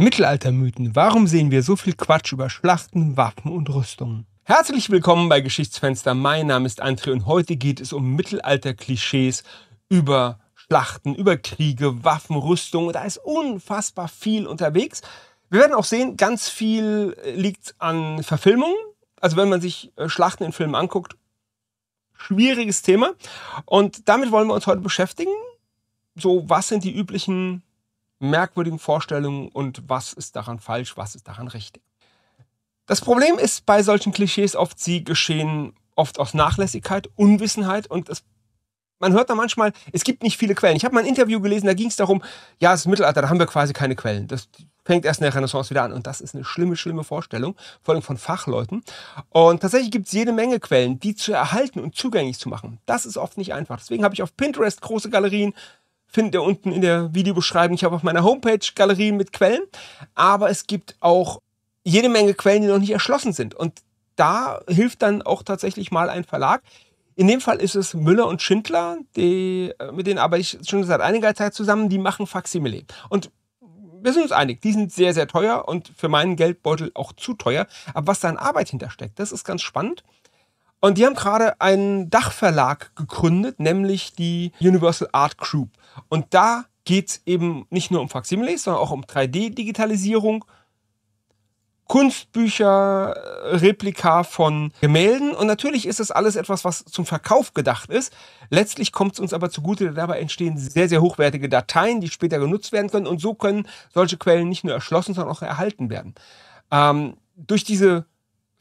Mittelaltermythen. Warum sehen wir so viel Quatsch über Schlachten, Waffen und Rüstungen? Herzlich willkommen bei Geschichtsfenster. Mein Name ist André und heute geht es um Mittelalter-Klischees über Schlachten, über Kriege, Waffen, Rüstungen. Da ist unfassbar viel unterwegs. Wir werden auch sehen, ganz viel äh, liegt an Verfilmungen. Also wenn man sich äh, Schlachten in Filmen anguckt, schwieriges Thema. Und damit wollen wir uns heute beschäftigen. So, was sind die üblichen merkwürdigen Vorstellungen und was ist daran falsch, was ist daran richtig. Das Problem ist bei solchen Klischees oft, sie geschehen oft aus Nachlässigkeit, Unwissenheit und das, man hört da manchmal, es gibt nicht viele Quellen. Ich habe mal ein Interview gelesen, da ging es darum, ja, es ist Mittelalter, da haben wir quasi keine Quellen. Das fängt erst in der Renaissance wieder an und das ist eine schlimme, schlimme Vorstellung, vor allem von Fachleuten. Und tatsächlich gibt es jede Menge Quellen, die zu erhalten und zugänglich zu machen. Das ist oft nicht einfach. Deswegen habe ich auf Pinterest große Galerien, findet ihr unten in der Videobeschreibung. Ich habe auf meiner Homepage Galerien mit Quellen, aber es gibt auch jede Menge Quellen, die noch nicht erschlossen sind. Und da hilft dann auch tatsächlich mal ein Verlag. In dem Fall ist es Müller und Schindler, die, äh, mit denen arbeite ich schon seit einiger Zeit zusammen, die machen Faximile. Und wir sind uns einig, die sind sehr, sehr teuer und für meinen Geldbeutel auch zu teuer. Aber was da an Arbeit hintersteckt, das ist ganz spannend. Und die haben gerade einen Dachverlag gegründet, nämlich die Universal Art Group. Und da geht es eben nicht nur um Faximiles, sondern auch um 3D-Digitalisierung, Kunstbücher, äh, Replika von Gemälden. Und natürlich ist das alles etwas, was zum Verkauf gedacht ist. Letztlich kommt es uns aber zugute, dabei entstehen sehr, sehr hochwertige Dateien, die später genutzt werden können. Und so können solche Quellen nicht nur erschlossen, sondern auch erhalten werden. Ähm, durch diese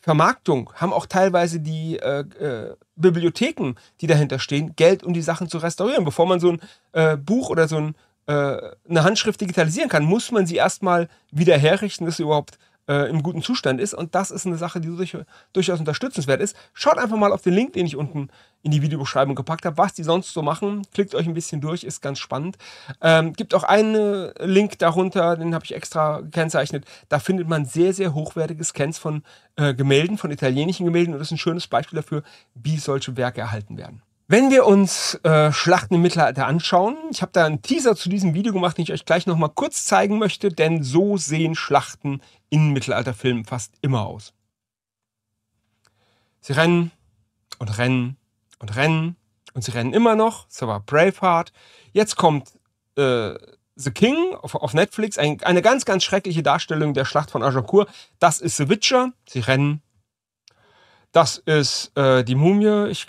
Vermarktung haben auch teilweise die äh, äh, Bibliotheken, die dahinter stehen, Geld, um die Sachen zu restaurieren. Bevor man so ein äh, Buch oder so ein, äh, eine Handschrift digitalisieren kann, muss man sie erstmal wieder herrichten, dass sie überhaupt äh, im guten Zustand ist. Und das ist eine Sache, die durch, durchaus unterstützenswert ist. Schaut einfach mal auf den Link, den ich unten in die Videobeschreibung gepackt habe, was die sonst so machen. Klickt euch ein bisschen durch, ist ganz spannend. Ähm, gibt auch einen äh, Link darunter, den habe ich extra gekennzeichnet. Da findet man sehr, sehr hochwertige Scans von äh, Gemälden, von italienischen Gemälden und das ist ein schönes Beispiel dafür, wie solche Werke erhalten werden. Wenn wir uns äh, Schlachten im Mittelalter anschauen, ich habe da einen Teaser zu diesem Video gemacht, den ich euch gleich nochmal kurz zeigen möchte, denn so sehen Schlachten in Mittelalterfilmen fast immer aus. Sie rennen und rennen und rennen. Und sie rennen immer noch. So war Braveheart. Jetzt kommt äh, The King auf, auf Netflix. Ein, eine ganz, ganz schreckliche Darstellung der Schlacht von Agincourt. Das ist The Witcher. Sie rennen. Das ist äh, die Mumie. Ich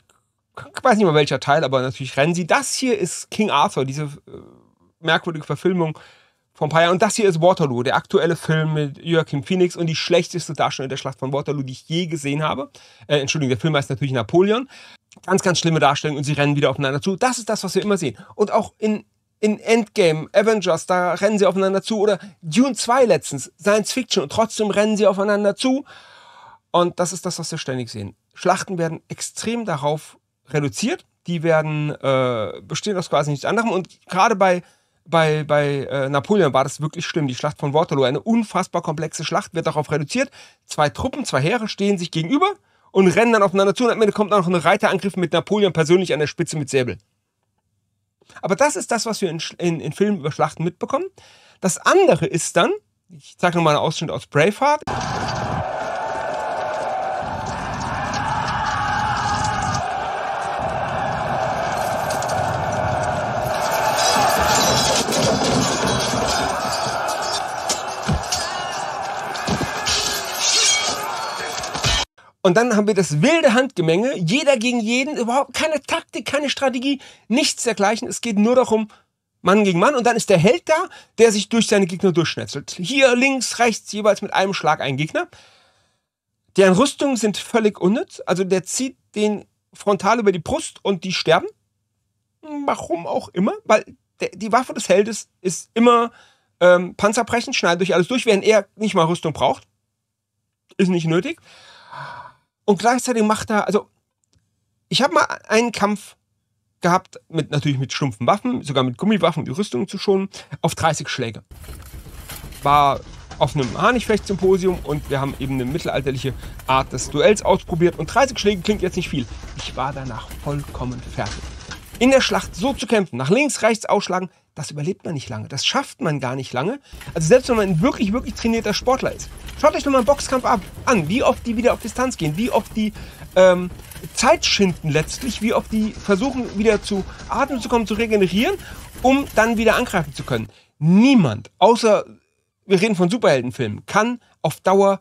weiß nicht mal welcher Teil, aber natürlich rennen sie. Das hier ist King Arthur, diese äh, merkwürdige Verfilmung von ein paar Jahren. Und das hier ist Waterloo, der aktuelle Film mit Joachim Phoenix und die schlechteste Darstellung der Schlacht von Waterloo, die ich je gesehen habe. Äh, Entschuldigung, der Film heißt natürlich Napoleon. Ganz, ganz schlimme Darstellung und sie rennen wieder aufeinander zu. Das ist das, was wir immer sehen. Und auch in, in Endgame, Avengers, da rennen sie aufeinander zu. Oder Dune 2 letztens, Science Fiction. Und trotzdem rennen sie aufeinander zu. Und das ist das, was wir ständig sehen. Schlachten werden extrem darauf reduziert. Die werden äh, bestehen aus quasi nichts anderem. Und gerade bei bei, bei äh, Napoleon war das wirklich schlimm. Die Schlacht von Waterloo, eine unfassbar komplexe Schlacht, wird darauf reduziert. Zwei Truppen, zwei Heere stehen sich gegenüber und rennen dann aufeinander zu und am Ende kommt dann noch ein Reiterangriff mit Napoleon persönlich an der Spitze mit Säbel. Aber das ist das, was wir in, in, in Filmen über Schlachten mitbekommen. Das andere ist dann, ich zeige nochmal einen Ausschnitt aus Braveheart. Und dann haben wir das wilde Handgemenge, jeder gegen jeden, überhaupt keine Taktik, keine Strategie, nichts dergleichen. Es geht nur darum, Mann gegen Mann. Und dann ist der Held da, der sich durch seine Gegner durchschnetzelt. Hier links, rechts, jeweils mit einem Schlag ein Gegner. Deren Rüstungen sind völlig unnütz. Also der zieht den frontal über die Brust und die sterben. Warum auch immer, weil der, die Waffe des Heldes ist immer ähm, Panzerbrechen, schneidet durch alles durch, während er nicht mal Rüstung braucht. Ist nicht nötig. Und gleichzeitig macht er, also ich habe mal einen Kampf gehabt, mit, natürlich mit stumpfen Waffen, sogar mit Gummiwaffen, um die Rüstung zu schonen, auf 30 Schläge. War auf einem Hanifecht-Symposium und wir haben eben eine mittelalterliche Art des Duells ausprobiert und 30 Schläge klingt jetzt nicht viel. Ich war danach vollkommen fertig. In der Schlacht so zu kämpfen, nach links, rechts ausschlagen, das überlebt man nicht lange. Das schafft man gar nicht lange. Also selbst wenn man ein wirklich, wirklich trainierter Sportler ist. Schaut euch doch mal einen Boxkampf ab, an, wie oft die wieder auf Distanz gehen, wie oft die ähm, Zeit schinden letztlich, wie oft die versuchen wieder zu atmen zu kommen, zu regenerieren, um dann wieder angreifen zu können. Niemand, außer wir reden von Superheldenfilmen, kann auf Dauer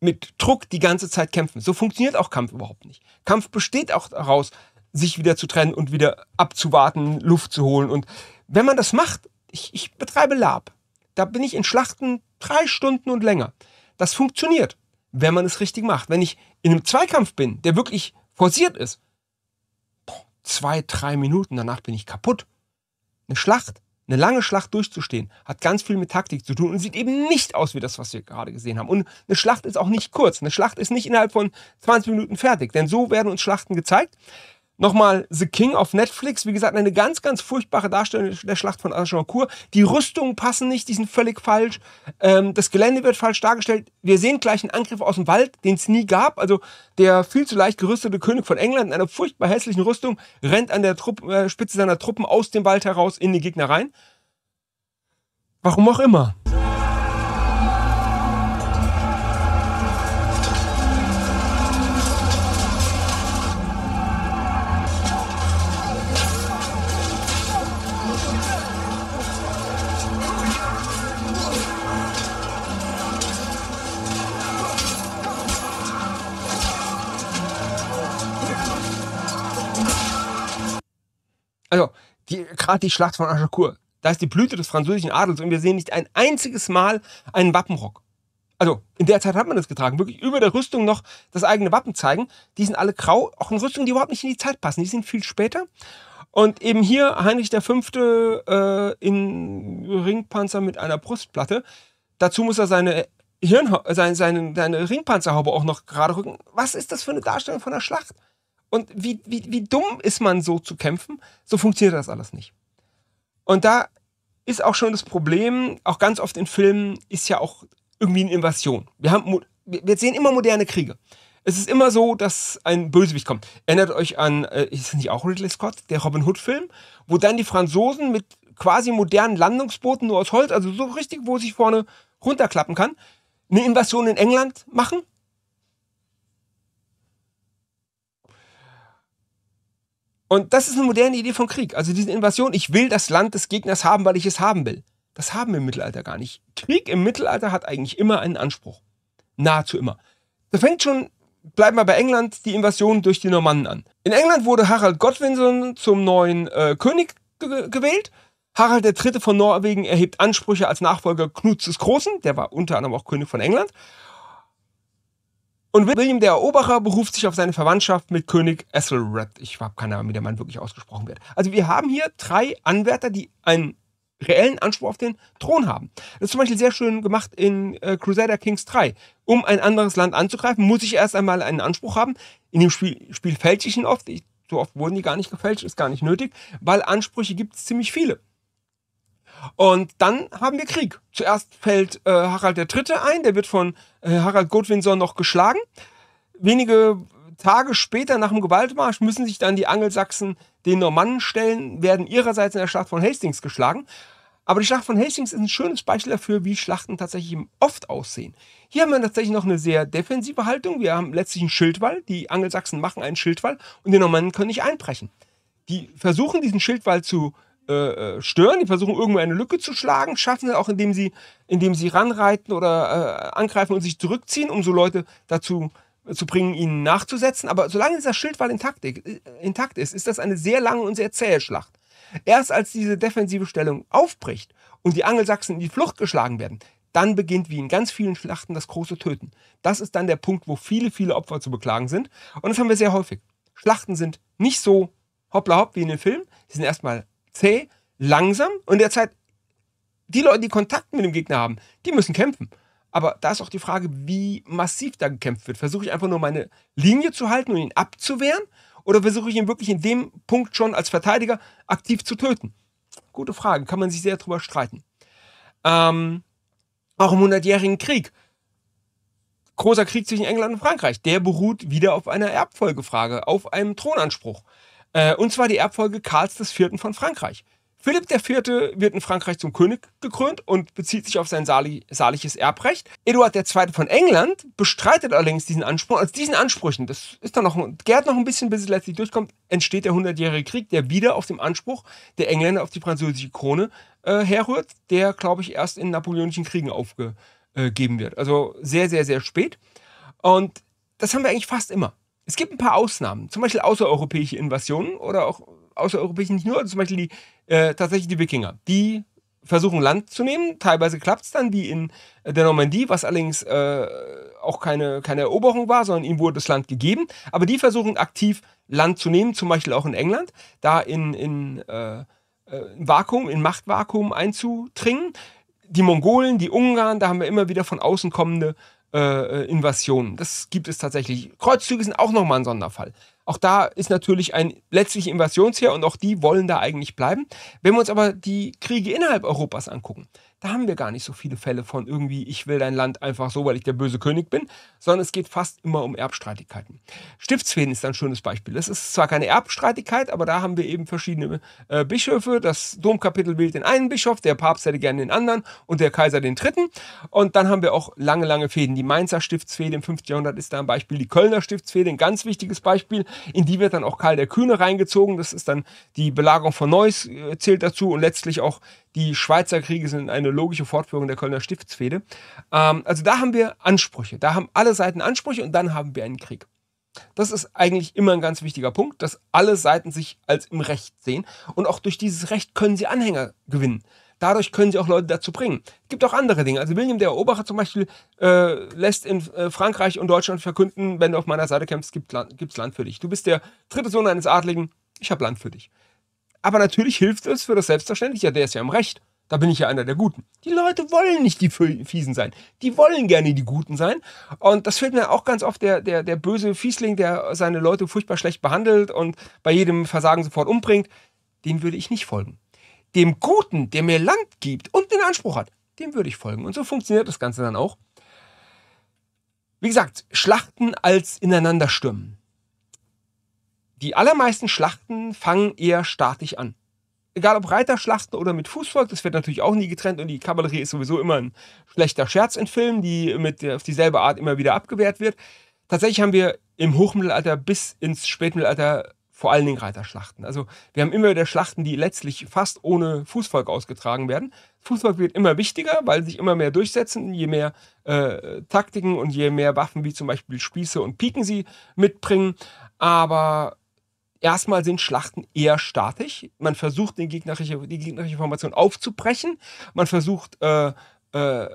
mit Druck die ganze Zeit kämpfen. So funktioniert auch Kampf überhaupt nicht. Kampf besteht auch daraus, sich wieder zu trennen und wieder abzuwarten, Luft zu holen und wenn man das macht, ich, ich betreibe Lab. Da bin ich in Schlachten drei Stunden und länger. Das funktioniert, wenn man es richtig macht. Wenn ich in einem Zweikampf bin, der wirklich forciert ist, zwei, drei Minuten, danach bin ich kaputt. Eine Schlacht, eine lange Schlacht durchzustehen, hat ganz viel mit Taktik zu tun und sieht eben nicht aus wie das, was wir gerade gesehen haben. Und eine Schlacht ist auch nicht kurz. Eine Schlacht ist nicht innerhalb von 20 Minuten fertig, denn so werden uns Schlachten gezeigt. Nochmal The King auf Netflix. Wie gesagt, eine ganz, ganz furchtbare Darstellung der Schlacht von Agincourt. Die Rüstungen passen nicht, die sind völlig falsch. Ähm, das Gelände wird falsch dargestellt. Wir sehen gleich einen Angriff aus dem Wald, den es nie gab. Also der viel zu leicht gerüstete König von England in einer furchtbar hässlichen Rüstung rennt an der Trupp, äh, Spitze seiner Truppen aus dem Wald heraus in die Gegner rein. Warum auch immer. die, gerade die Schlacht von Agincourt, da ist die Blüte des französischen Adels und wir sehen nicht ein einziges Mal einen Wappenrock. Also in der Zeit hat man das getragen. Wirklich über der Rüstung noch das eigene Wappen zeigen. Die sind alle grau, auch in Rüstungen, die überhaupt nicht in die Zeit passen. Die sind viel später. Und eben hier Heinrich V. Äh, in Ringpanzer mit einer Brustplatte. Dazu muss er seine, Hirnha seine, seine, seine Ringpanzerhaube auch noch gerade rücken. Was ist das für eine Darstellung von der Schlacht? Und wie, wie, wie dumm ist man so zu kämpfen? So funktioniert das alles nicht. Und da ist auch schon das Problem, auch ganz oft in Filmen ist ja auch irgendwie eine Invasion. Wir, haben, wir sehen immer moderne Kriege. Es ist immer so, dass ein Bösewicht kommt. Erinnert euch an, äh, ist das nicht auch Ridley Scott, der Robin Hood-Film, wo dann die Franzosen mit quasi modernen Landungsbooten nur aus Holz, also so richtig, wo sich vorne runterklappen kann, eine Invasion in England machen Und das ist eine moderne Idee von Krieg. Also diese Invasion, ich will das Land des Gegners haben, weil ich es haben will. Das haben wir im Mittelalter gar nicht. Krieg im Mittelalter hat eigentlich immer einen Anspruch. Nahezu immer. Da fängt schon, bleiben wir bei England, die Invasion durch die Normannen an. In England wurde Harald Godwinson zum neuen äh, König ge gewählt. Harald III. von Norwegen erhebt Ansprüche als Nachfolger Knuts des Großen, der war unter anderem auch König von England. Und William der Eroberer beruft sich auf seine Verwandtschaft mit König Ethelred. Ich habe keine Ahnung, wie der Mann wirklich ausgesprochen wird. Also wir haben hier drei Anwärter, die einen reellen Anspruch auf den Thron haben. Das ist zum Beispiel sehr schön gemacht in äh, Crusader Kings 3. Um ein anderes Land anzugreifen, muss ich erst einmal einen Anspruch haben. In dem Spiel, Spiel fälsche ich ihn oft. Ich, so oft wurden die gar nicht gefälscht, ist gar nicht nötig, weil Ansprüche gibt es ziemlich viele. Und dann haben wir Krieg. Zuerst fällt äh, Harald III. ein, der wird von äh, Harald Godwinson noch geschlagen. Wenige Tage später nach dem Gewaltmarsch müssen sich dann die Angelsachsen den Normannen stellen, werden ihrerseits in der Schlacht von Hastings geschlagen. Aber die Schlacht von Hastings ist ein schönes Beispiel dafür, wie Schlachten tatsächlich oft aussehen. Hier haben wir tatsächlich noch eine sehr defensive Haltung. Wir haben letztlich einen Schildwall. Die Angelsachsen machen einen Schildwall und die Normannen können nicht einbrechen. Die versuchen, diesen Schildwall zu äh, äh, stören, die versuchen irgendwo eine Lücke zu schlagen, schaffen sie auch, indem sie, indem sie ranreiten oder äh, angreifen und sich zurückziehen, um so Leute dazu äh, zu bringen, ihnen nachzusetzen. Aber solange dieser Schildwall intakt, intakt ist, ist das eine sehr lange und sehr zähe Schlacht. Erst als diese defensive Stellung aufbricht und die Angelsachsen in die Flucht geschlagen werden, dann beginnt wie in ganz vielen Schlachten das große Töten. Das ist dann der Punkt, wo viele, viele Opfer zu beklagen sind. Und das haben wir sehr häufig. Schlachten sind nicht so hoppla hopp wie in den Filmen. Sie sind erstmal zäh, langsam und derzeit die Leute, die Kontakt mit dem Gegner haben, die müssen kämpfen. Aber da ist auch die Frage, wie massiv da gekämpft wird. Versuche ich einfach nur meine Linie zu halten und ihn abzuwehren? Oder versuche ich ihn wirklich in dem Punkt schon als Verteidiger aktiv zu töten? Gute Frage, kann man sich sehr drüber streiten. Ähm, auch im 100-jährigen Krieg. Großer Krieg zwischen England und Frankreich. Der beruht wieder auf einer Erbfolgefrage, auf einem Thronanspruch. Äh, und zwar die Erbfolge Karls IV. von Frankreich. Philipp IV. wird in Frankreich zum König gekrönt und bezieht sich auf sein saarliches Erbrecht. Eduard II. von England bestreitet allerdings diesen Anspruch. Aus also diesen Ansprüchen, das ist dann noch, gärt noch ein bisschen, bis es letztlich durchkommt, entsteht der Hundertjährige Krieg, der wieder auf dem Anspruch der Engländer auf die französische Krone äh, herrührt, der, glaube ich, erst in napoleonischen Kriegen aufgegeben äh, wird. Also sehr, sehr, sehr spät. Und das haben wir eigentlich fast immer. Es gibt ein paar Ausnahmen, zum Beispiel außereuropäische Invasionen oder auch außereuropäische nicht nur, also zum Beispiel die, äh, tatsächlich die Wikinger. Die versuchen Land zu nehmen, teilweise klappt es dann, wie in äh, der Normandie, was allerdings äh, auch keine, keine Eroberung war, sondern ihnen wurde das Land gegeben. Aber die versuchen aktiv Land zu nehmen, zum Beispiel auch in England, da in, in äh, äh Vakuum, in Machtvakuum einzudringen. Die Mongolen, die Ungarn, da haben wir immer wieder von außen kommende äh, äh Invasionen. Das gibt es tatsächlich. Kreuzzüge sind auch nochmal ein Sonderfall. Auch da ist natürlich ein letztlich Invasionsheer und auch die wollen da eigentlich bleiben. Wenn wir uns aber die Kriege innerhalb Europas angucken, da haben wir gar nicht so viele Fälle von irgendwie, ich will dein Land einfach so, weil ich der böse König bin, sondern es geht fast immer um Erbstreitigkeiten. Stiftsfehden ist ein schönes Beispiel. Das ist zwar keine Erbstreitigkeit, aber da haben wir eben verschiedene äh, Bischöfe. Das Domkapitel wählt den einen Bischof, der Papst hätte gerne den anderen und der Kaiser den dritten. Und dann haben wir auch lange, lange Fäden. Die Mainzer Stiftsfehde im 5. Jahrhundert ist da ein Beispiel. Die Kölner Stiftsfehde, ein ganz wichtiges Beispiel. In die wird dann auch Karl der Kühne reingezogen. Das ist dann die Belagerung von Neuss äh, zählt dazu und letztlich auch die Schweizer Kriege sind eine logische Fortführung der Kölner Stiftsfehde. Ähm, also da haben wir Ansprüche. Da haben alle Seiten Ansprüche und dann haben wir einen Krieg. Das ist eigentlich immer ein ganz wichtiger Punkt, dass alle Seiten sich als im Recht sehen. Und auch durch dieses Recht können sie Anhänger gewinnen. Dadurch können sie auch Leute dazu bringen. Es gibt auch andere Dinge. Also William der Eroberer zum Beispiel äh, lässt in äh, Frankreich und Deutschland verkünden, wenn du auf meiner Seite kämpfst, gibt Land, Land für dich. Du bist der dritte Sohn eines Adligen, ich habe Land für dich. Aber natürlich hilft es für das Selbstverständliche, der ist ja im Recht. Da bin ich ja einer der Guten. Die Leute wollen nicht die Fiesen sein. Die wollen gerne die Guten sein. Und das fällt mir auch ganz oft der, der, der böse Fiesling, der seine Leute furchtbar schlecht behandelt und bei jedem Versagen sofort umbringt. Dem würde ich nicht folgen. Dem Guten, der mir Land gibt und den Anspruch hat, dem würde ich folgen. Und so funktioniert das Ganze dann auch. Wie gesagt, Schlachten als ineinanderstimmen. Die allermeisten Schlachten fangen eher statisch an egal ob Reiterschlachten oder mit Fußvolk, das wird natürlich auch nie getrennt und die Kavallerie ist sowieso immer ein schlechter Scherz in Filmen, die mit, äh, auf dieselbe Art immer wieder abgewehrt wird. Tatsächlich haben wir im Hochmittelalter bis ins Spätmittelalter vor allen Dingen Reiterschlachten. Also wir haben immer wieder Schlachten, die letztlich fast ohne Fußvolk ausgetragen werden. Fußvolk wird immer wichtiger, weil sich immer mehr durchsetzen, je mehr äh, Taktiken und je mehr Waffen wie zum Beispiel Spieße und Piken sie mitbringen. Aber erstmal sind Schlachten eher statisch. Man versucht, den gegnerische, die gegnerische Formation aufzubrechen. Man versucht, äh, äh,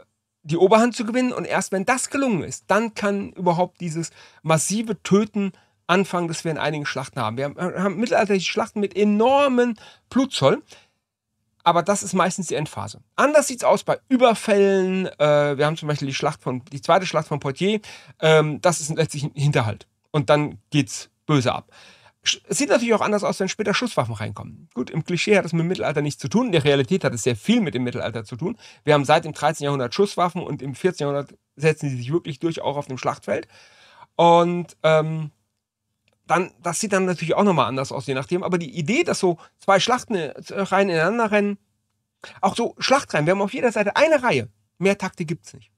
die Oberhand zu gewinnen. Und erst wenn das gelungen ist, dann kann überhaupt dieses massive Töten anfangen, das wir in einigen Schlachten haben. Wir haben, mittelalterliche Schlachten mit enormen Blutzoll. Aber das ist meistens die Endphase. Anders sieht es aus bei Überfällen. Äh, wir haben zum Beispiel die, Schlacht von, die zweite Schlacht von Poitiers. Ähm, das ist letztlich ein Hinterhalt. Und dann geht es böse ab. Es sieht natürlich auch anders aus, wenn später Schusswaffen reinkommen. Gut, im Klischee hat es mit dem Mittelalter nichts zu tun. In der Realität hat es sehr viel mit dem Mittelalter zu tun. Wir haben seit dem 13. Jahrhundert Schusswaffen und im 14. Jahrhundert setzen sie sich wirklich durch, auch auf dem Schlachtfeld. Und ähm, dann, das sieht dann natürlich auch nochmal anders aus, je nachdem. Aber die Idee, dass so zwei Schlachten äh, rein ineinander rennen, auch so Schlachtreihen, wir haben auf jeder Seite eine Reihe. Mehr Takte gibt es nicht.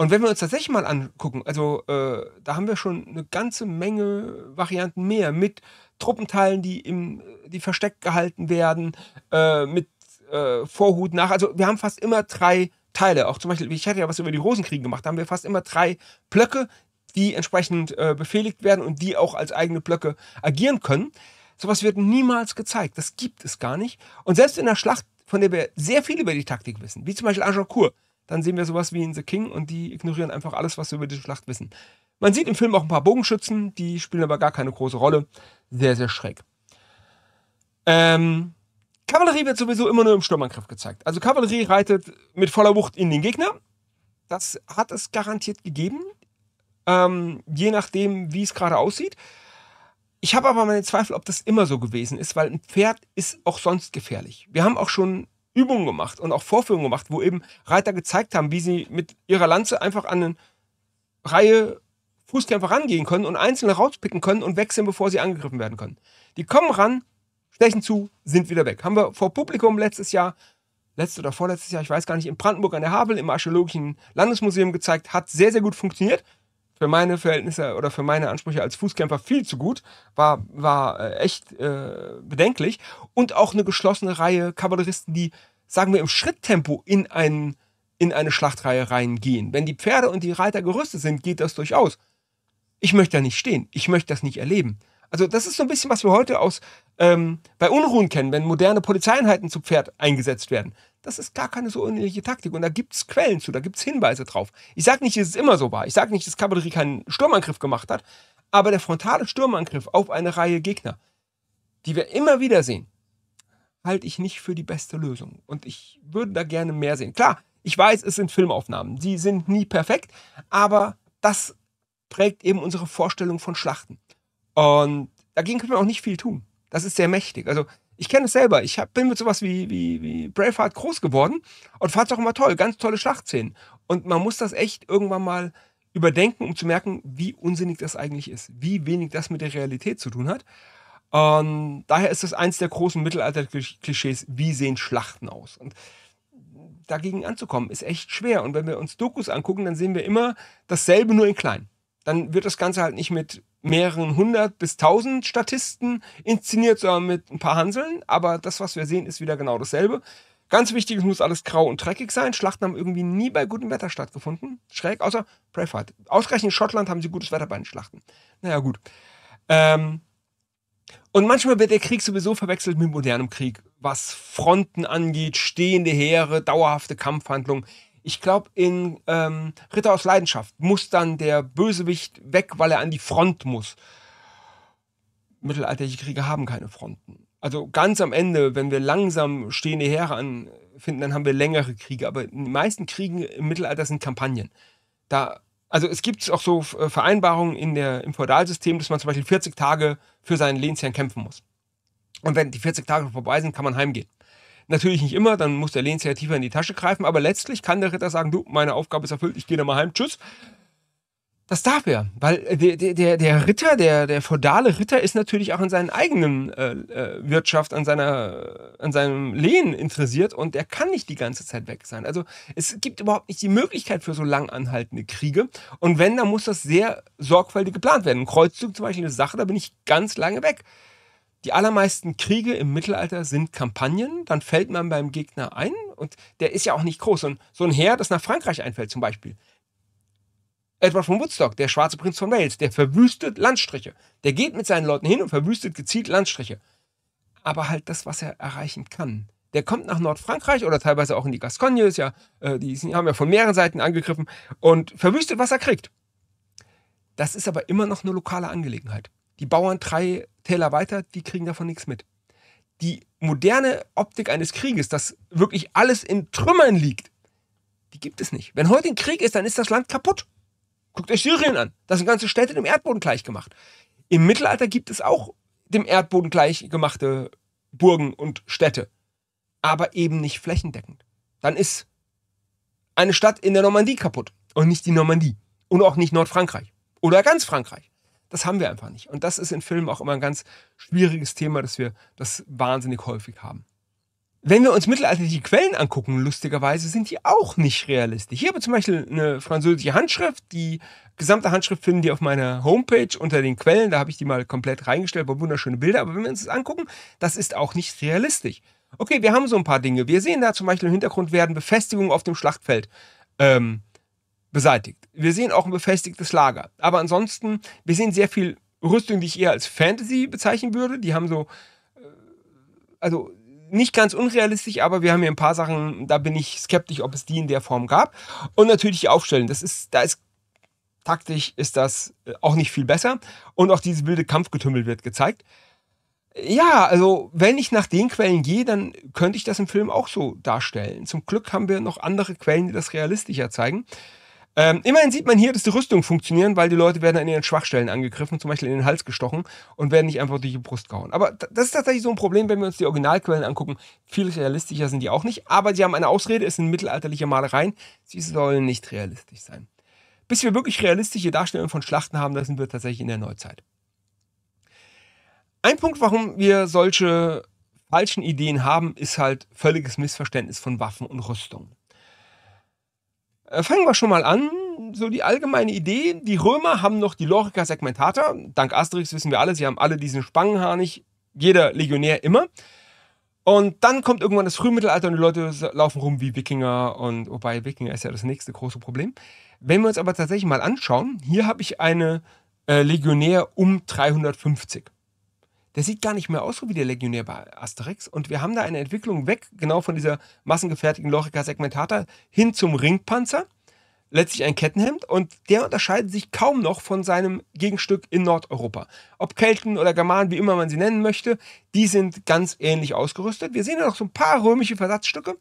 Und wenn wir uns tatsächlich mal angucken, also äh, da haben wir schon eine ganze Menge Varianten mehr mit Truppenteilen, die, im, die versteckt gehalten werden, äh, mit äh, Vorhut nach. Also wir haben fast immer drei Teile. Auch zum Beispiel, ich hatte ja was über die Rosenkriege gemacht, da haben wir fast immer drei Blöcke, die entsprechend äh, befehligt werden und die auch als eigene Blöcke agieren können. Sowas wird niemals gezeigt. Das gibt es gar nicht. Und selbst in der Schlacht, von der wir sehr viel über die Taktik wissen, wie zum Beispiel Agincourt, dann sehen wir sowas wie in The King und die ignorieren einfach alles, was wir über die Schlacht wissen. Man sieht im Film auch ein paar Bogenschützen, die spielen aber gar keine große Rolle. Sehr, sehr schräg. Ähm, Kavallerie wird sowieso immer nur im Sturmangriff gezeigt. Also Kavallerie reitet mit voller Wucht in den Gegner. Das hat es garantiert gegeben, ähm, je nachdem, wie es gerade aussieht. Ich habe aber meine Zweifel, ob das immer so gewesen ist, weil ein Pferd ist auch sonst gefährlich. Wir haben auch schon Übungen gemacht und auch Vorführungen gemacht, wo eben Reiter gezeigt haben, wie sie mit ihrer Lanze einfach an eine Reihe Fußkämpfer rangehen können und einzelne rauspicken können und wechseln, bevor sie angegriffen werden können. Die kommen ran, stechen zu, sind wieder weg. Haben wir vor Publikum letztes Jahr, letztes oder vorletztes Jahr, ich weiß gar nicht, in Brandenburg an der Havel im Archäologischen Landesmuseum gezeigt. Hat sehr, sehr gut funktioniert für meine Verhältnisse oder für meine Ansprüche als Fußkämpfer viel zu gut, war, war äh, echt äh, bedenklich. Und auch eine geschlossene Reihe Kavalleristen, die, sagen wir, im Schritttempo in, ein, in eine Schlachtreihe reingehen. Wenn die Pferde und die Reiter gerüstet sind, geht das durchaus. Ich möchte da nicht stehen, ich möchte das nicht erleben. Also das ist so ein bisschen, was wir heute aus ähm, bei Unruhen kennen, wenn moderne Polizeieinheiten zu Pferd eingesetzt werden das ist gar keine so ähnliche Taktik. Und da gibt es Quellen zu, da gibt es Hinweise drauf. Ich sage nicht, dass es immer so war. Ich sage nicht, dass Kavallerie keinen Sturmangriff gemacht hat. Aber der frontale Sturmangriff auf eine Reihe Gegner, die wir immer wieder sehen, halte ich nicht für die beste Lösung. Und ich würde da gerne mehr sehen. Klar, ich weiß, es sind Filmaufnahmen. Die sind nie perfekt. Aber das prägt eben unsere Vorstellung von Schlachten. Und dagegen können wir auch nicht viel tun. Das ist sehr mächtig. Also ich kenne es selber. Ich hab, bin mit sowas wie, wie, wie Braveheart groß geworden und fand es auch immer toll. Ganz tolle Schlachtszenen. Und man muss das echt irgendwann mal überdenken, um zu merken, wie unsinnig das eigentlich ist. Wie wenig das mit der Realität zu tun hat. Und daher ist das eins der großen Mittelalter-Klischees. Wie sehen Schlachten aus? Und dagegen anzukommen, ist echt schwer. Und wenn wir uns Dokus angucken, dann sehen wir immer dasselbe nur in klein. Dann wird das Ganze halt nicht mit mehreren hundert bis tausend Statisten inszeniert, sondern mit ein paar Hanseln. Aber das, was wir sehen, ist wieder genau dasselbe. Ganz wichtig, es muss alles grau und dreckig sein. Schlachten haben irgendwie nie bei gutem Wetter stattgefunden. Schräg, außer Braveheart. Ausgerechnet in Schottland haben sie gutes Wetter bei den Schlachten. Naja, gut. Ähm und manchmal wird der Krieg sowieso verwechselt mit modernem Krieg, was Fronten angeht, stehende Heere, dauerhafte Kampfhandlungen ich glaube, in ähm, Ritter aus Leidenschaft muss dann der Bösewicht weg, weil er an die Front muss. Mittelalterliche Kriege haben keine Fronten. Also ganz am Ende, wenn wir langsam stehende Heere anfinden, dann haben wir längere Kriege. Aber die meisten Kriege im Mittelalter sind Kampagnen. Da, also es gibt auch so äh, Vereinbarungen in der, im Feudalsystem, dass man zum Beispiel 40 Tage für seinen Lehnsherrn kämpfen muss. Und wenn die 40 Tage vorbei sind, kann man heimgehen. Natürlich nicht immer, dann muss der Lehnsherr tiefer in die Tasche greifen, aber letztlich kann der Ritter sagen, du, meine Aufgabe ist erfüllt, ich gehe da mal heim, tschüss. Das darf er, weil äh, der, der, der Ritter, der, der feudale Ritter ist natürlich auch an seiner eigenen äh, äh, Wirtschaft, an, seiner, an seinem Lehen interessiert und der kann nicht die ganze Zeit weg sein. Also es gibt überhaupt nicht die Möglichkeit für so lang anhaltende Kriege und wenn, dann muss das sehr sorgfältig geplant werden. Ein Kreuzzug zum Beispiel eine Sache, da bin ich ganz lange weg. Die allermeisten Kriege im Mittelalter sind Kampagnen, dann fällt man beim Gegner ein und der ist ja auch nicht groß. Und so ein Heer, das nach Frankreich einfällt zum Beispiel. Edward von Woodstock, der schwarze Prinz von Wales, der verwüstet Landstriche. Der geht mit seinen Leuten hin und verwüstet gezielt Landstriche. Aber halt das, was er erreichen kann. Der kommt nach Nordfrankreich oder teilweise auch in die Gascogne, ist ja, äh, die haben ja von mehreren Seiten angegriffen und verwüstet, was er kriegt. Das ist aber immer noch eine lokale Angelegenheit. Die Bauern drei Taylor weiter, die kriegen davon nichts mit. Die moderne Optik eines Krieges, dass wirklich alles in Trümmern liegt, die gibt es nicht. Wenn heute ein Krieg ist, dann ist das Land kaputt. Guckt euch Syrien an. Da sind ganze Städte dem Erdboden gleichgemacht. Im Mittelalter gibt es auch dem Erdboden gleichgemachte Burgen und Städte. Aber eben nicht flächendeckend. Dann ist eine Stadt in der Normandie kaputt und nicht die Normandie. Und auch nicht Nordfrankreich. Oder ganz Frankreich. Das haben wir einfach nicht. Und das ist in Filmen auch immer ein ganz schwieriges Thema, dass wir das wahnsinnig häufig haben. Wenn wir uns mittelalterliche Quellen angucken, lustigerweise sind die auch nicht realistisch. Hier habe ich zum Beispiel eine französische Handschrift. Die gesamte Handschrift finden die auf meiner Homepage unter den Quellen. Da habe ich die mal komplett reingestellt, war wunderschöne Bilder. Aber wenn wir uns das angucken, das ist auch nicht realistisch. Okay, wir haben so ein paar Dinge. Wir sehen da zum Beispiel im Hintergrund werden Befestigungen auf dem Schlachtfeld ähm, beseitigt. Wir sehen auch ein befestigtes Lager. Aber ansonsten, wir sehen sehr viel Rüstung, die ich eher als Fantasy bezeichnen würde. Die haben so, äh, also nicht ganz unrealistisch, aber wir haben hier ein paar Sachen, da bin ich skeptisch, ob es die in der Form gab. Und natürlich die Aufstellen. Das ist, da ist taktisch ist das äh, auch nicht viel besser. Und auch dieses wilde Kampfgetümmel wird gezeigt. Ja, also wenn ich nach den Quellen gehe, dann könnte ich das im Film auch so darstellen. Zum Glück haben wir noch andere Quellen, die das realistischer zeigen. Ähm, immerhin sieht man hier, dass die Rüstungen funktionieren, weil die Leute werden an ihren Schwachstellen angegriffen, zum Beispiel in den Hals gestochen und werden nicht einfach durch die Brust gehauen. Aber das ist tatsächlich so ein Problem, wenn wir uns die Originalquellen angucken. Viel realistischer sind die auch nicht, aber sie haben eine Ausrede, es sind mittelalterliche Malereien, sie sollen nicht realistisch sein. Bis wir wirklich realistische Darstellungen von Schlachten haben, da sind wir tatsächlich in der Neuzeit. Ein Punkt, warum wir solche falschen Ideen haben, ist halt völliges Missverständnis von Waffen und Rüstungen. Äh, fangen wir schon mal an. So die allgemeine Idee, die Römer haben noch die Lorica segmentata. Dank Asterix wissen wir alle, sie haben alle diesen Spangenharnig, jeder Legionär immer. Und dann kommt irgendwann das Frühmittelalter und die Leute laufen rum wie Wikinger und wobei oh, Wikinger ist ja das nächste große Problem. Wenn wir uns aber tatsächlich mal anschauen, hier habe ich eine äh, Legionär um 350 der sieht gar nicht mehr aus so wie der Legionär bei Asterix. Und wir haben da eine Entwicklung weg, genau von dieser massengefertigten Lorica Segmentata hin zum Ringpanzer. Letztlich ein Kettenhemd und der unterscheidet sich kaum noch von seinem Gegenstück in Nordeuropa. Ob Kelten oder Germanen, wie immer man sie nennen möchte, die sind ganz ähnlich ausgerüstet. Wir sehen da noch so ein paar römische Versatzstücke,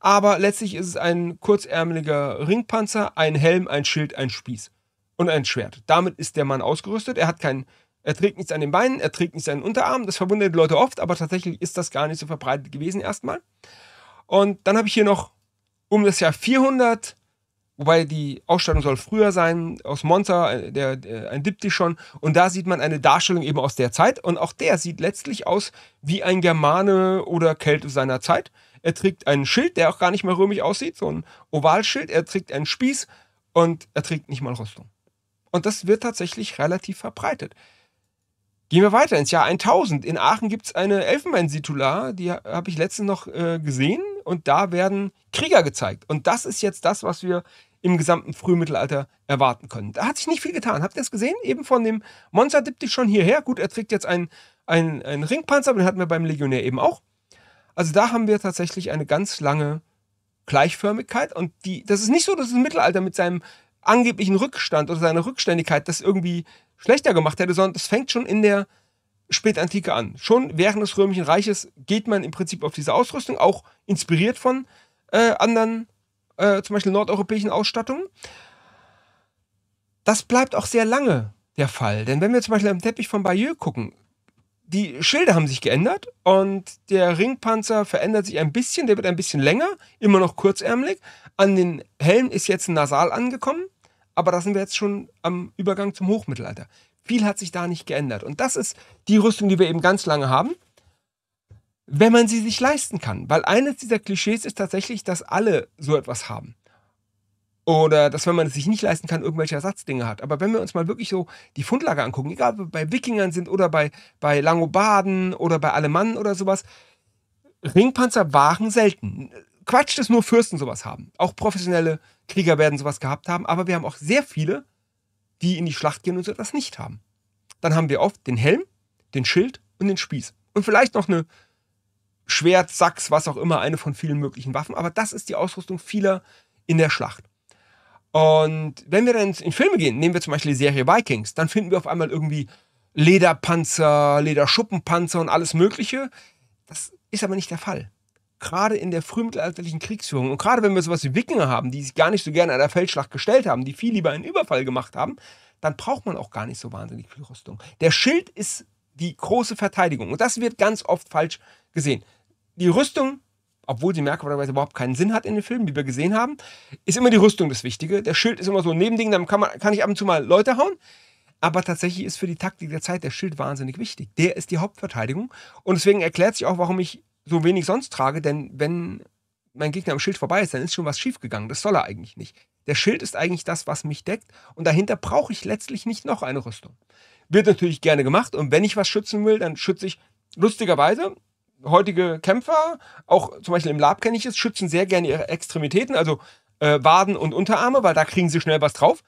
aber letztlich ist es ein kurzärmeliger Ringpanzer, ein Helm, ein Schild, ein Spieß und ein Schwert. Damit ist der Mann ausgerüstet. Er hat keinen er trägt nichts an den Beinen, er trägt nichts an den Unterarmen. Das verwundert die Leute oft, aber tatsächlich ist das gar nicht so verbreitet gewesen erstmal. Und dann habe ich hier noch um das Jahr 400, wobei die Ausstattung soll früher sein, aus Monza, äh, der, der, äh, ein Diptych schon. Und da sieht man eine Darstellung eben aus der Zeit. Und auch der sieht letztlich aus wie ein Germane oder Kälte seiner Zeit. Er trägt einen Schild, der auch gar nicht mehr römisch aussieht, so ein Ovalschild. Er trägt einen Spieß und er trägt nicht mal Rüstung. Und das wird tatsächlich relativ verbreitet. Gehen wir weiter ins Jahr 1000. In Aachen gibt es eine Elfenbeinsitular, die habe ich letztens noch äh, gesehen und da werden Krieger gezeigt. Und das ist jetzt das, was wir im gesamten Frühmittelalter erwarten können. Da hat sich nicht viel getan. Habt ihr es gesehen? Eben von dem Monster dippt Diptych schon hierher. Gut, er trägt jetzt einen, einen, einen Ringpanzer, aber den hatten wir beim Legionär eben auch. Also da haben wir tatsächlich eine ganz lange Gleichförmigkeit und die, das ist nicht so, dass das Mittelalter mit seinem angeblichen Rückstand oder seiner Rückständigkeit das irgendwie schlechter gemacht hätte, sondern das fängt schon in der Spätantike an. Schon während des Römischen Reiches geht man im Prinzip auf diese Ausrüstung, auch inspiriert von äh, anderen, äh, zum Beispiel nordeuropäischen Ausstattungen. Das bleibt auch sehr lange der Fall, denn wenn wir zum Beispiel am Teppich von Bayeux gucken, die Schilder haben sich geändert und der Ringpanzer verändert sich ein bisschen, der wird ein bisschen länger, immer noch kurzärmelig. An den Helmen ist jetzt ein Nasal angekommen aber da sind wir jetzt schon am Übergang zum Hochmittelalter. Viel hat sich da nicht geändert. Und das ist die Rüstung, die wir eben ganz lange haben, wenn man sie sich leisten kann. Weil eines dieser Klischees ist tatsächlich, dass alle so etwas haben. Oder dass, wenn man es sich nicht leisten kann, irgendwelche Ersatzdinge hat. Aber wenn wir uns mal wirklich so die Fundlage angucken, egal ob wir bei Wikingern sind oder bei, bei Langobarden oder bei Alemannen oder sowas, Ringpanzer waren selten. Quatsch, dass nur Fürsten sowas haben. Auch professionelle Krieger werden sowas gehabt haben, aber wir haben auch sehr viele, die in die Schlacht gehen und so etwas nicht haben. Dann haben wir oft den Helm, den Schild und den Spieß. Und vielleicht noch eine Schwert, Sachs, was auch immer, eine von vielen möglichen Waffen, aber das ist die Ausrüstung vieler in der Schlacht. Und wenn wir dann in Filme gehen, nehmen wir zum Beispiel die Serie Vikings, dann finden wir auf einmal irgendwie Lederpanzer, Lederschuppenpanzer und alles Mögliche. Das ist aber nicht der Fall gerade in der frühmittelalterlichen Kriegsführung und gerade wenn wir sowas wie Wikinger haben, die sich gar nicht so gerne an der Feldschlacht gestellt haben, die viel lieber einen Überfall gemacht haben, dann braucht man auch gar nicht so wahnsinnig viel Rüstung. Der Schild ist die große Verteidigung und das wird ganz oft falsch gesehen. Die Rüstung, obwohl sie merkwürdigerweise überhaupt keinen Sinn hat in den Filmen, wie wir gesehen haben, ist immer die Rüstung das Wichtige. Der Schild ist immer so ein Nebending, dann kann, man, kann ich ab und zu mal Leute hauen. Aber tatsächlich ist für die Taktik der Zeit der Schild wahnsinnig wichtig. Der ist die Hauptverteidigung. Und deswegen erklärt sich auch, warum ich so wenig sonst trage, denn wenn mein Gegner am Schild vorbei ist, dann ist schon was schiefgegangen. Das soll er eigentlich nicht. Der Schild ist eigentlich das, was mich deckt und dahinter brauche ich letztlich nicht noch eine Rüstung. Wird natürlich gerne gemacht und wenn ich was schützen will, dann schütze ich lustigerweise heutige Kämpfer, auch zum Beispiel im Lab kenne ich es, schützen sehr gerne ihre Extremitäten, also äh, Waden und Unterarme, weil da kriegen sie schnell was drauf.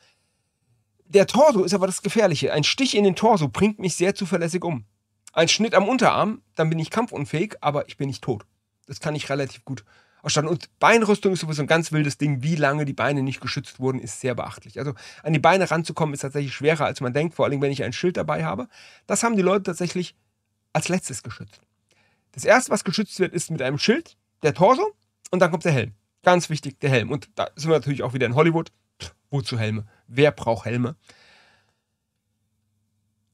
Der Torso ist aber das Gefährliche. Ein Stich in den Torso bringt mich sehr zuverlässig um. Ein Schnitt am Unterarm, dann bin ich kampfunfähig, aber ich bin nicht tot. Das kann ich relativ gut ausstatten. Und Beinrüstung ist sowieso ein ganz wildes Ding. Wie lange die Beine nicht geschützt wurden, ist sehr beachtlich. Also an die Beine ranzukommen, ist tatsächlich schwerer, als man denkt, vor allem wenn ich ein Schild dabei habe. Das haben die Leute tatsächlich als letztes geschützt. Das erste, was geschützt wird, ist mit einem Schild, der Torso und dann kommt der Helm. Ganz wichtig, der Helm. Und da sind wir natürlich auch wieder in Hollywood. Pff, wozu Helme? Wer braucht Helme?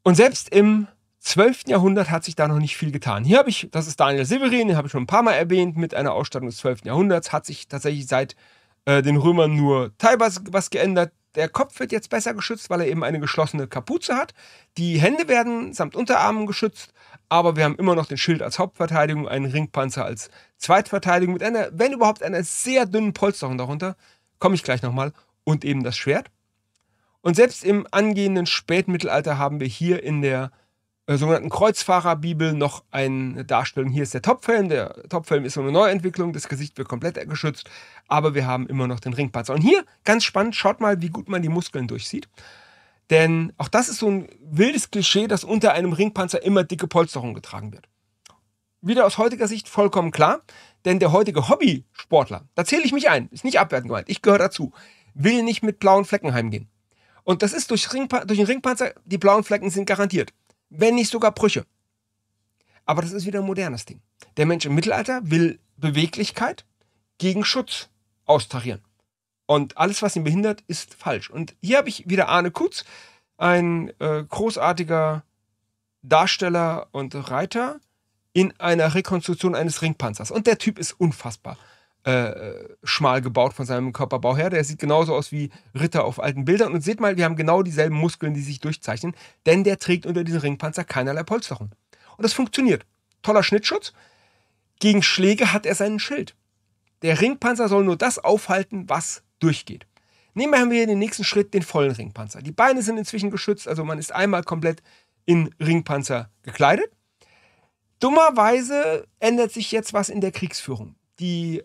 Und selbst im 12. Jahrhundert hat sich da noch nicht viel getan. Hier habe ich, das ist Daniel Severin, den habe ich schon ein paar Mal erwähnt, mit einer Ausstattung des 12. Jahrhunderts hat sich tatsächlich seit äh, den Römern nur teilweise was geändert. Der Kopf wird jetzt besser geschützt, weil er eben eine geschlossene Kapuze hat. Die Hände werden samt Unterarmen geschützt, aber wir haben immer noch den Schild als Hauptverteidigung, einen Ringpanzer als Zweitverteidigung mit einer, wenn überhaupt, einer sehr dünnen Polsterung darunter. Komme ich gleich nochmal. Und eben das Schwert. Und selbst im angehenden Spätmittelalter haben wir hier in der äh, sogenannten Kreuzfahrerbibel noch eine Darstellung. Hier ist der Topfilm. Der Topfilm ist so eine Neuentwicklung. Das Gesicht wird komplett geschützt, aber wir haben immer noch den Ringpanzer. Und hier, ganz spannend, schaut mal, wie gut man die Muskeln durchsieht. Denn auch das ist so ein wildes Klischee, dass unter einem Ringpanzer immer dicke Polsterung getragen wird. Wieder aus heutiger Sicht vollkommen klar, denn der heutige Hobbysportler, da zähle ich mich ein, ist nicht abwertend gemeint, ich gehöre dazu, will nicht mit blauen Flecken heimgehen. Und das ist durch, Ringpa durch den Ringpanzer, die blauen Flecken sind garantiert wenn nicht sogar Brüche. Aber das ist wieder ein modernes Ding. Der Mensch im Mittelalter will Beweglichkeit gegen Schutz austarieren. Und alles, was ihn behindert, ist falsch. Und hier habe ich wieder Arne Kutz, ein äh, großartiger Darsteller und Reiter in einer Rekonstruktion eines Ringpanzers. Und der Typ ist unfassbar. Äh, äh, schmal gebaut von seinem Körperbau her. Der sieht genauso aus wie Ritter auf alten Bildern. Und seht mal, wir haben genau dieselben Muskeln, die sich durchzeichnen, denn der trägt unter diesem Ringpanzer keinerlei Polsterung. Und das funktioniert. Toller Schnittschutz. Gegen Schläge hat er seinen Schild. Der Ringpanzer soll nur das aufhalten, was durchgeht. Nehmen wir hier den nächsten Schritt, den vollen Ringpanzer. Die Beine sind inzwischen geschützt, also man ist einmal komplett in Ringpanzer gekleidet. Dummerweise ändert sich jetzt was in der Kriegsführung. Die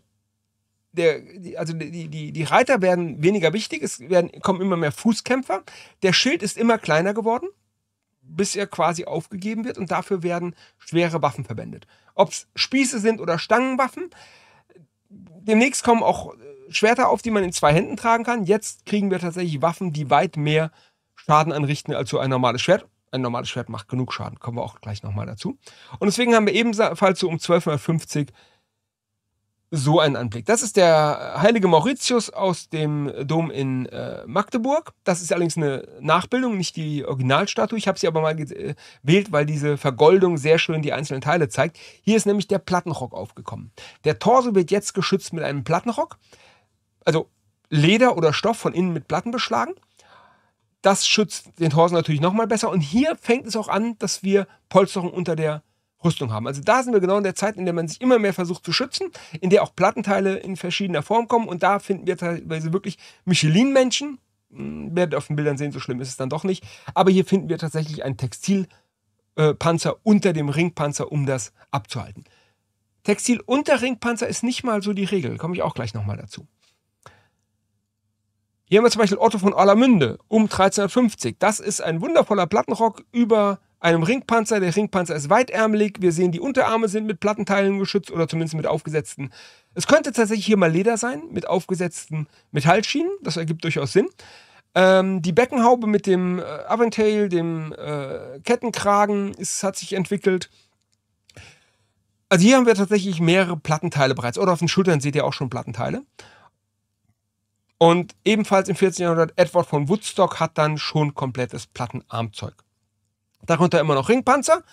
der, also die, die, die Reiter werden weniger wichtig, es werden, kommen immer mehr Fußkämpfer. Der Schild ist immer kleiner geworden, bis er quasi aufgegeben wird und dafür werden schwere Waffen verwendet. Ob es Spieße sind oder Stangenwaffen. Demnächst kommen auch äh, Schwerter auf, die man in zwei Händen tragen kann. Jetzt kriegen wir tatsächlich Waffen, die weit mehr Schaden anrichten als so ein normales Schwert. Ein normales Schwert macht genug Schaden, kommen wir auch gleich nochmal dazu. Und deswegen haben wir ebenfalls so um 1250 so ein Anblick. Das ist der heilige Mauritius aus dem Dom in äh, Magdeburg. Das ist allerdings eine Nachbildung, nicht die Originalstatue. Ich habe sie aber mal gewählt, weil diese Vergoldung sehr schön die einzelnen Teile zeigt. Hier ist nämlich der Plattenrock aufgekommen. Der Torso wird jetzt geschützt mit einem Plattenrock. Also Leder oder Stoff von innen mit Platten beschlagen. Das schützt den Torso natürlich nochmal besser. Und hier fängt es auch an, dass wir Polsterung unter der Rüstung haben. Also da sind wir genau in der Zeit, in der man sich immer mehr versucht zu schützen, in der auch Plattenteile in verschiedener Form kommen. Und da finden wir teilweise wirklich Michelin-Menschen. Hm, werdet auf den Bildern sehen, so schlimm ist es dann doch nicht. Aber hier finden wir tatsächlich einen Textilpanzer unter dem Ringpanzer, um das abzuhalten. Textil unter Ringpanzer ist nicht mal so die Regel. Komme ich auch gleich nochmal dazu. Hier haben wir zum Beispiel Otto von Orlamünde um 1350. Das ist ein wundervoller Plattenrock über einem Ringpanzer. Der Ringpanzer ist weitärmelig. Wir sehen, die Unterarme sind mit Plattenteilen geschützt oder zumindest mit aufgesetzten. Es könnte tatsächlich hier mal Leder sein, mit aufgesetzten Metallschienen. Das ergibt durchaus Sinn. Ähm, die Beckenhaube mit dem äh, Aventail, dem äh, Kettenkragen, ist, hat sich entwickelt. Also hier haben wir tatsächlich mehrere Plattenteile bereits. Oder auf den Schultern seht ihr auch schon Plattenteile. Und ebenfalls im 14. Jahrhundert Edward von Woodstock hat dann schon komplettes Plattenarmzeug darunter immer noch Ringpanzer.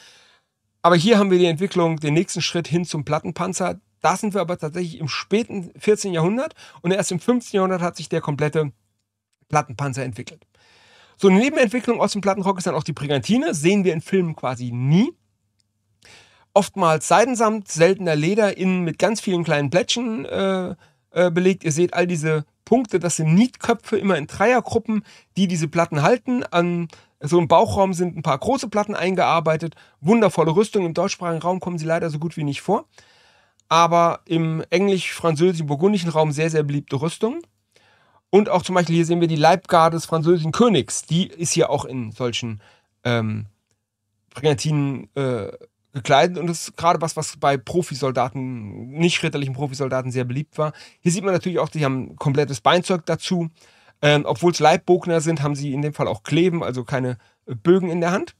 Aber hier haben wir die Entwicklung, den nächsten Schritt hin zum Plattenpanzer. Da sind wir aber tatsächlich im späten 14. Jahrhundert und erst im 15. Jahrhundert hat sich der komplette Plattenpanzer entwickelt. So eine Nebenentwicklung aus dem Plattenrock ist dann auch die Brigantine, sehen wir in Filmen quasi nie. Oftmals Seidensamt, seltener Leder, innen mit ganz vielen kleinen Plättchen äh, äh, belegt. Ihr seht all diese Punkte, das sind Nietköpfe immer in Dreiergruppen, die diese Platten halten. An so im Bauchraum sind ein paar große Platten eingearbeitet, wundervolle Rüstung. Im deutschsprachigen Raum kommen sie leider so gut wie nicht vor. Aber im englisch, französischen, burgundischen Raum sehr, sehr beliebte Rüstung. Und auch zum Beispiel hier sehen wir die Leibgarde des französischen Königs. Die ist hier auch in solchen ähm, Brigantinen äh, gekleidet und das ist gerade was, was bei Profisoldaten, nicht ritterlichen Profisoldaten sehr beliebt war. Hier sieht man natürlich auch, die haben komplettes Beinzeug dazu. Ähm, Obwohl es Leibbogner sind, haben sie in dem Fall auch Kleben, also keine äh, Bögen in der Hand.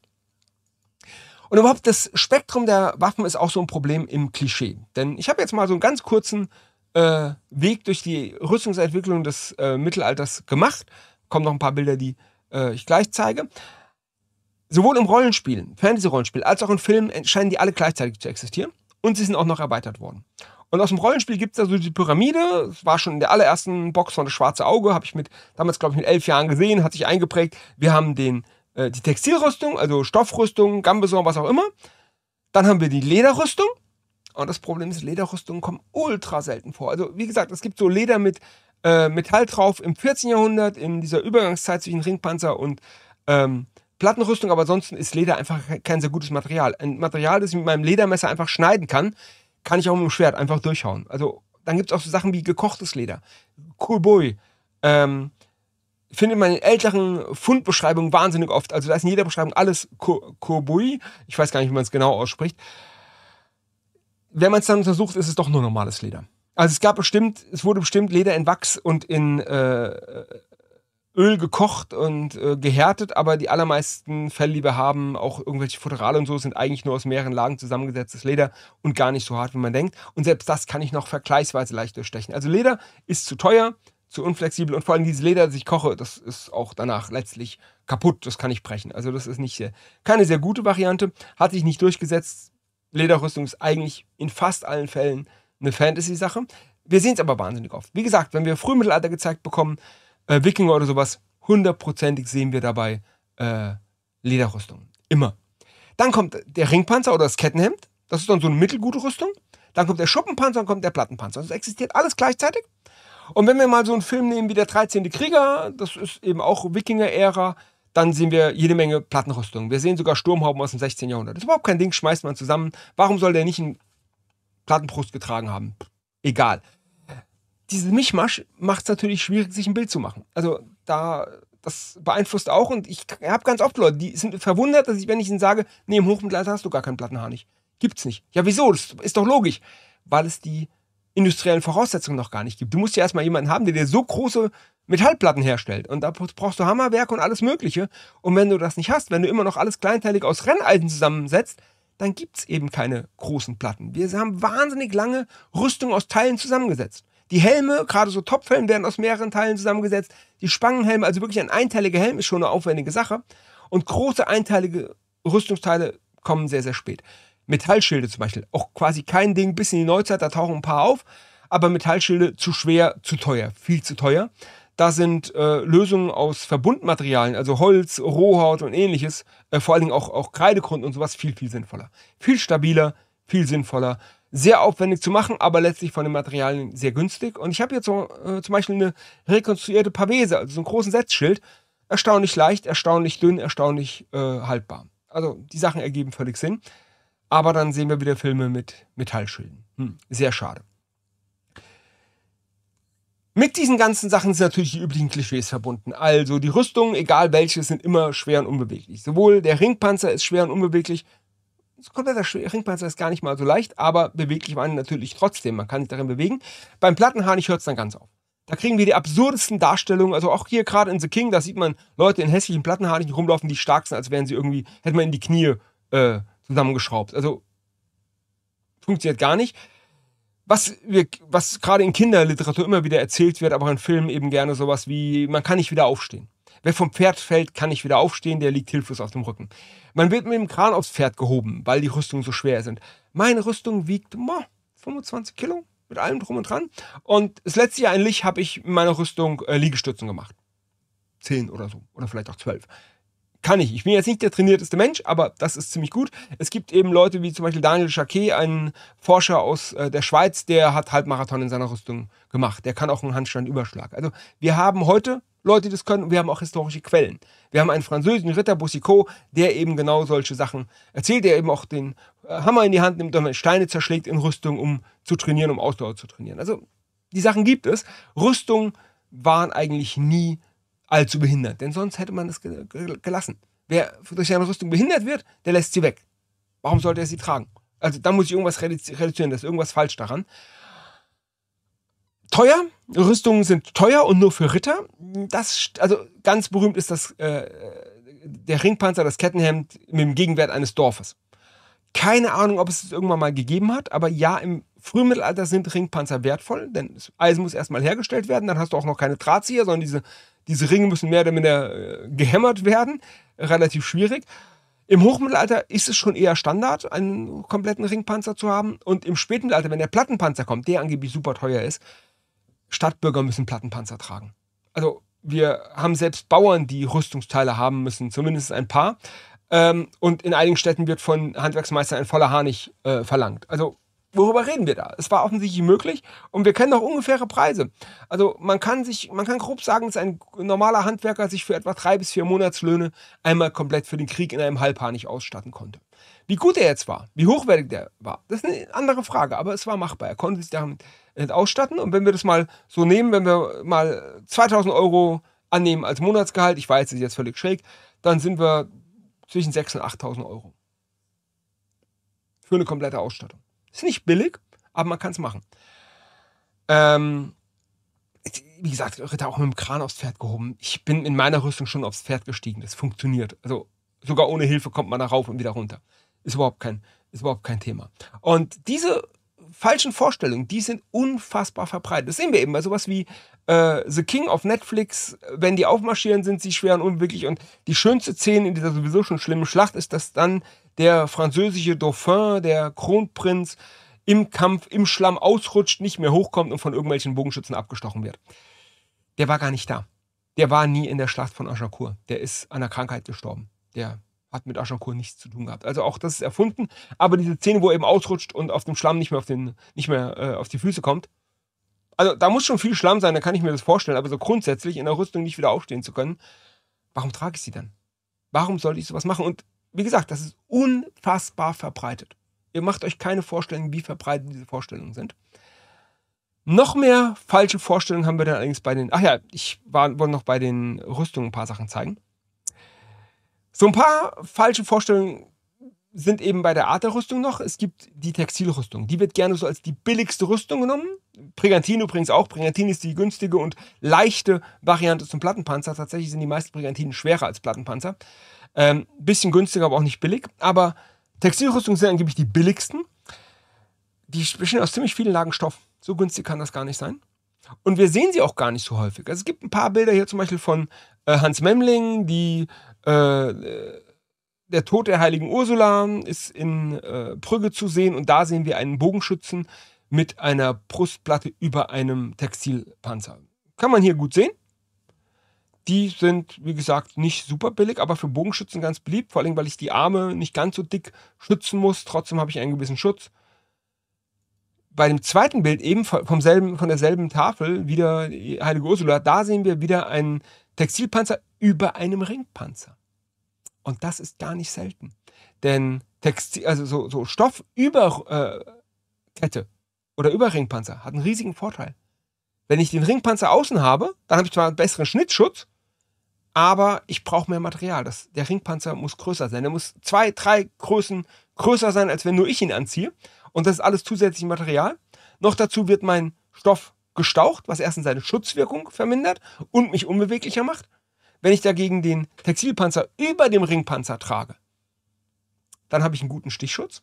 Und überhaupt das Spektrum der Waffen ist auch so ein Problem im Klischee. Denn ich habe jetzt mal so einen ganz kurzen äh, Weg durch die Rüstungsentwicklung des äh, Mittelalters gemacht. Kommen noch ein paar Bilder, die äh, ich gleich zeige. Sowohl im Rollenspiel, Fantasy-Rollenspiel, als auch in Filmen äh, scheinen die alle gleichzeitig zu existieren. Und sie sind auch noch erweitert worden. Und aus dem Rollenspiel gibt es da so die Pyramide. Es war schon in der allerersten Box von das schwarze Auge, habe ich mit damals, glaube ich, mit elf Jahren gesehen, hat sich eingeprägt. Wir haben den, äh, die Textilrüstung, also Stoffrüstung, Gambeson, was auch immer. Dann haben wir die Lederrüstung. Und das Problem ist, Lederrüstungen kommen ultra selten vor. Also, wie gesagt, es gibt so Leder mit äh, Metall drauf im 14. Jahrhundert, in dieser Übergangszeit zwischen Ringpanzer und ähm, Plattenrüstung, aber ansonsten ist Leder einfach kein sehr gutes Material. Ein Material, das ich mit meinem Ledermesser einfach schneiden kann kann ich auch mit dem Schwert einfach durchhauen. Also dann gibt es auch so Sachen wie gekochtes Leder, Kulboi. Ähm, findet man in älteren Fundbeschreibungen wahnsinnig oft. Also da ist in jeder Beschreibung alles Kulboi. Ich weiß gar nicht, wie man es genau ausspricht. Wenn man es dann untersucht, ist es doch nur normales Leder. Also es gab bestimmt, es wurde bestimmt Leder in Wachs und in äh, Öl gekocht und äh, gehärtet, aber die allermeisten Fälle, die wir haben, auch irgendwelche Futterale und so, sind eigentlich nur aus mehreren Lagen zusammengesetztes Leder und gar nicht so hart, wie man denkt. Und selbst das kann ich noch vergleichsweise leicht durchstechen. Also Leder ist zu teuer, zu unflexibel und vor allem dieses Leder, das ich koche, das ist auch danach letztlich kaputt, das kann ich brechen. Also das ist nicht sehr, äh, keine sehr gute Variante, hat sich nicht durchgesetzt. Lederrüstung ist eigentlich in fast allen Fällen eine Fantasy-Sache. Wir sehen es aber wahnsinnig oft. Wie gesagt, wenn wir Frühmittelalter gezeigt bekommen, äh, Wikinger oder sowas, hundertprozentig sehen wir dabei äh, Lederrüstungen. Immer. Dann kommt der Ringpanzer oder das Kettenhemd. Das ist dann so eine mittelgute Rüstung. Dann kommt der Schuppenpanzer und kommt der Plattenpanzer. Das existiert alles gleichzeitig. Und wenn wir mal so einen Film nehmen wie der 13. Krieger, das ist eben auch Wikinger-Ära, dann sehen wir jede Menge Plattenrüstungen. Wir sehen sogar Sturmhauben aus dem 16. Jahrhundert. Das ist überhaupt kein Ding, schmeißt man zusammen. Warum soll der nicht einen Plattenbrust getragen haben? Egal dieses Mischmasch macht es natürlich schwierig, sich ein Bild zu machen. Also da, das beeinflusst auch und ich habe ganz oft Leute, die sind verwundert, dass ich, wenn ich ihnen sage, nee, im Hochmittelalter hast du gar keinen Plattenharnisch. Gibt's nicht. Ja, wieso? Das ist doch logisch. Weil es die industriellen Voraussetzungen noch gar nicht gibt. Du musst ja erstmal jemanden haben, der dir so große Metallplatten herstellt. Und da brauchst du Hammerwerk und alles Mögliche. Und wenn du das nicht hast, wenn du immer noch alles kleinteilig aus Renneisen zusammensetzt, dann gibt es eben keine großen Platten. Wir haben wahnsinnig lange Rüstung aus Teilen zusammengesetzt. Die Helme, gerade so Topfhelme, werden aus mehreren Teilen zusammengesetzt. Die Spangenhelme, also wirklich ein einteiliger Helm, ist schon eine aufwendige Sache. Und große einteilige Rüstungsteile kommen sehr, sehr spät. Metallschilde zum Beispiel, auch quasi kein Ding, bis in die Neuzeit, da tauchen ein paar auf. Aber Metallschilde zu schwer, zu teuer, viel zu teuer. Da sind äh, Lösungen aus Verbundmaterialien, also Holz, Rohhaut und ähnliches, äh, vor allen Dingen auch, auch Kreidegrund und sowas, viel, viel sinnvoller. Viel stabiler, viel sinnvoller sehr aufwendig zu machen, aber letztlich von den Materialien sehr günstig. Und ich habe jetzt so, äh, zum Beispiel eine rekonstruierte Pavese, also so einen großen Setzschild. Erstaunlich leicht, erstaunlich dünn, erstaunlich äh, haltbar. Also die Sachen ergeben völlig Sinn. Aber dann sehen wir wieder Filme mit Metallschilden. Hm. Sehr schade. Mit diesen ganzen Sachen sind natürlich die üblichen Klischees verbunden. Also die Rüstungen, egal welche, sind immer schwer und unbeweglich. Sowohl der Ringpanzer ist schwer und unbeweglich, kompletter Ringpanzer ist gar nicht mal so leicht, aber beweglich waren natürlich trotzdem. Man kann sich darin bewegen. Beim Plattenharnisch hört es dann ganz auf. Da kriegen wir die absurdesten Darstellungen. Also auch hier gerade in The King, da sieht man Leute in hässlichen Plattenharnichen rumlaufen, die stark sind, als wären sie irgendwie, hätte man in die Knie äh, zusammengeschraubt. Also funktioniert gar nicht. Was, wir, was gerade in Kinderliteratur immer wieder erzählt wird, aber auch in Filmen eben gerne sowas wie, man kann nicht wieder aufstehen. Wer vom Pferd fällt, kann nicht wieder aufstehen, der liegt hilflos auf dem Rücken. Man wird mit dem Kran aufs Pferd gehoben, weil die Rüstungen so schwer sind. Meine Rüstung wiegt mo, 25 Kilo mit allem drum und dran. Und das letzte Jahr eigentlich habe ich in meiner Rüstung äh, Liegestützen gemacht. Zehn oder so. Oder vielleicht auch zwölf. Kann ich. Ich bin jetzt nicht der trainierteste Mensch, aber das ist ziemlich gut. Es gibt eben Leute wie zum Beispiel Daniel Jacquet, ein Forscher aus äh, der Schweiz, der hat Halbmarathon in seiner Rüstung gemacht. Der kann auch einen Handstand überschlag. Also wir haben heute Leute, die das können. Wir haben auch historische Quellen. Wir haben einen französischen Ritter, Boussicot, der eben genau solche Sachen erzählt, der eben auch den äh, Hammer in die Hand nimmt und Steine zerschlägt in Rüstung, um zu trainieren, um Ausdauer zu trainieren. Also die Sachen gibt es. Rüstungen waren eigentlich nie allzu behindert, denn sonst hätte man es gelassen. Wer durch seine Rüstung behindert wird, der lässt sie weg. Warum sollte er sie tragen? Also da muss ich irgendwas reduzieren, da ist irgendwas falsch daran teuer. Rüstungen sind teuer und nur für Ritter. Das, also ganz berühmt ist das, äh, der Ringpanzer, das Kettenhemd mit dem Gegenwert eines Dorfes. Keine Ahnung, ob es das irgendwann mal gegeben hat, aber ja, im Frühmittelalter sind Ringpanzer wertvoll, denn das Eisen muss erstmal hergestellt werden, dann hast du auch noch keine Drahtzieher, sondern diese, diese Ringe müssen mehr oder minder äh, gehämmert werden. Relativ schwierig. Im Hochmittelalter ist es schon eher Standard, einen kompletten Ringpanzer zu haben. Und im Spätmittelalter, wenn der Plattenpanzer kommt, der angeblich super teuer ist, Stadtbürger müssen Plattenpanzer tragen. Also wir haben selbst Bauern, die Rüstungsteile haben müssen, zumindest ein paar. Ähm, und in einigen Städten wird von Handwerksmeistern ein voller Harnich äh, verlangt. Also worüber reden wir da? Es war offensichtlich möglich und wir kennen auch ungefähre Preise. Also man kann sich, man kann grob sagen, dass ein normaler Handwerker sich für etwa drei bis vier Monatslöhne einmal komplett für den Krieg in einem Halbharnich ausstatten konnte. Wie gut er jetzt war, wie hochwertig der war, das ist eine andere Frage, aber es war machbar. Er konnte sich damit ausstatten. Und wenn wir das mal so nehmen, wenn wir mal 2000 Euro annehmen als Monatsgehalt, ich weiß, das ist jetzt völlig schräg, dann sind wir zwischen 6.000 und 8.000 Euro. Für eine komplette Ausstattung. Ist nicht billig, aber man kann es machen. Ähm, wie gesagt, Ritter auch mit dem Kran aufs Pferd gehoben. Ich bin in meiner Rüstung schon aufs Pferd gestiegen. Das funktioniert. Also sogar ohne Hilfe kommt man da rauf und wieder runter. Ist überhaupt kein, ist überhaupt kein Thema. Und diese falschen Vorstellungen, die sind unfassbar verbreitet. Das sehen wir eben bei sowas wie äh, The King auf Netflix. Äh, wenn die aufmarschieren, sind sie schwer und unwirklich. Und die schönste Szene in dieser sowieso schon schlimmen Schlacht ist, dass dann der französische Dauphin, der Kronprinz, im Kampf, im Schlamm ausrutscht, nicht mehr hochkommt und von irgendwelchen Bogenschützen abgestochen wird. Der war gar nicht da. Der war nie in der Schlacht von Agincourt. Der ist an einer Krankheit gestorben. Der hat mit Ashankur nichts zu tun gehabt. Also auch das ist erfunden. Aber diese Szene, wo er eben ausrutscht und auf dem Schlamm nicht mehr auf, den, nicht mehr, äh, auf die Füße kommt. Also da muss schon viel Schlamm sein, da kann ich mir das vorstellen. Aber so grundsätzlich in der Rüstung nicht wieder aufstehen zu können, warum trage ich sie dann? Warum sollte ich sowas machen? Und wie gesagt, das ist unfassbar verbreitet. Ihr macht euch keine Vorstellung, wie verbreitet diese Vorstellungen sind. Noch mehr falsche Vorstellungen haben wir dann allerdings bei den. Ach ja, ich war, wollte noch bei den Rüstungen ein paar Sachen zeigen. So ein paar falsche Vorstellungen sind eben bei der Art der Rüstung noch. Es gibt die Textilrüstung. Die wird gerne so als die billigste Rüstung genommen. Brigantin übrigens auch. Brigantin ist die günstige und leichte Variante zum Plattenpanzer. Tatsächlich sind die meisten Brigantinen schwerer als Plattenpanzer. Ähm, bisschen günstiger, aber auch nicht billig. Aber Textilrüstungen sind angeblich die billigsten. Die bestehen aus ziemlich vielen Lagen Stoff. So günstig kann das gar nicht sein. Und wir sehen sie auch gar nicht so häufig. Also es gibt ein paar Bilder hier zum Beispiel von äh, Hans Memling, die äh, der Tod der heiligen Ursula ist in äh, Brügge zu sehen und da sehen wir einen Bogenschützen mit einer Brustplatte über einem Textilpanzer. Kann man hier gut sehen. Die sind, wie gesagt, nicht super billig, aber für Bogenschützen ganz beliebt, vor allem weil ich die Arme nicht ganz so dick schützen muss. Trotzdem habe ich einen gewissen Schutz. Bei dem zweiten Bild eben vom selben, von derselben Tafel, wieder die Heilige Ursula, da sehen wir wieder einen Textilpanzer über einem Ringpanzer. Und das ist gar nicht selten. Denn Textil, also so, so über äh, oder Überringpanzer hat einen riesigen Vorteil. Wenn ich den Ringpanzer außen habe, dann habe ich zwar einen besseren Schnittschutz, aber ich brauche mehr Material. Das, der Ringpanzer muss größer sein. Der muss zwei, drei Größen größer sein, als wenn nur ich ihn anziehe. Und das ist alles zusätzliches Material. Noch dazu wird mein Stoff gestaucht, was erstens seine Schutzwirkung vermindert und mich unbeweglicher macht wenn ich dagegen den Textilpanzer über dem Ringpanzer trage, dann habe ich einen guten Stichschutz.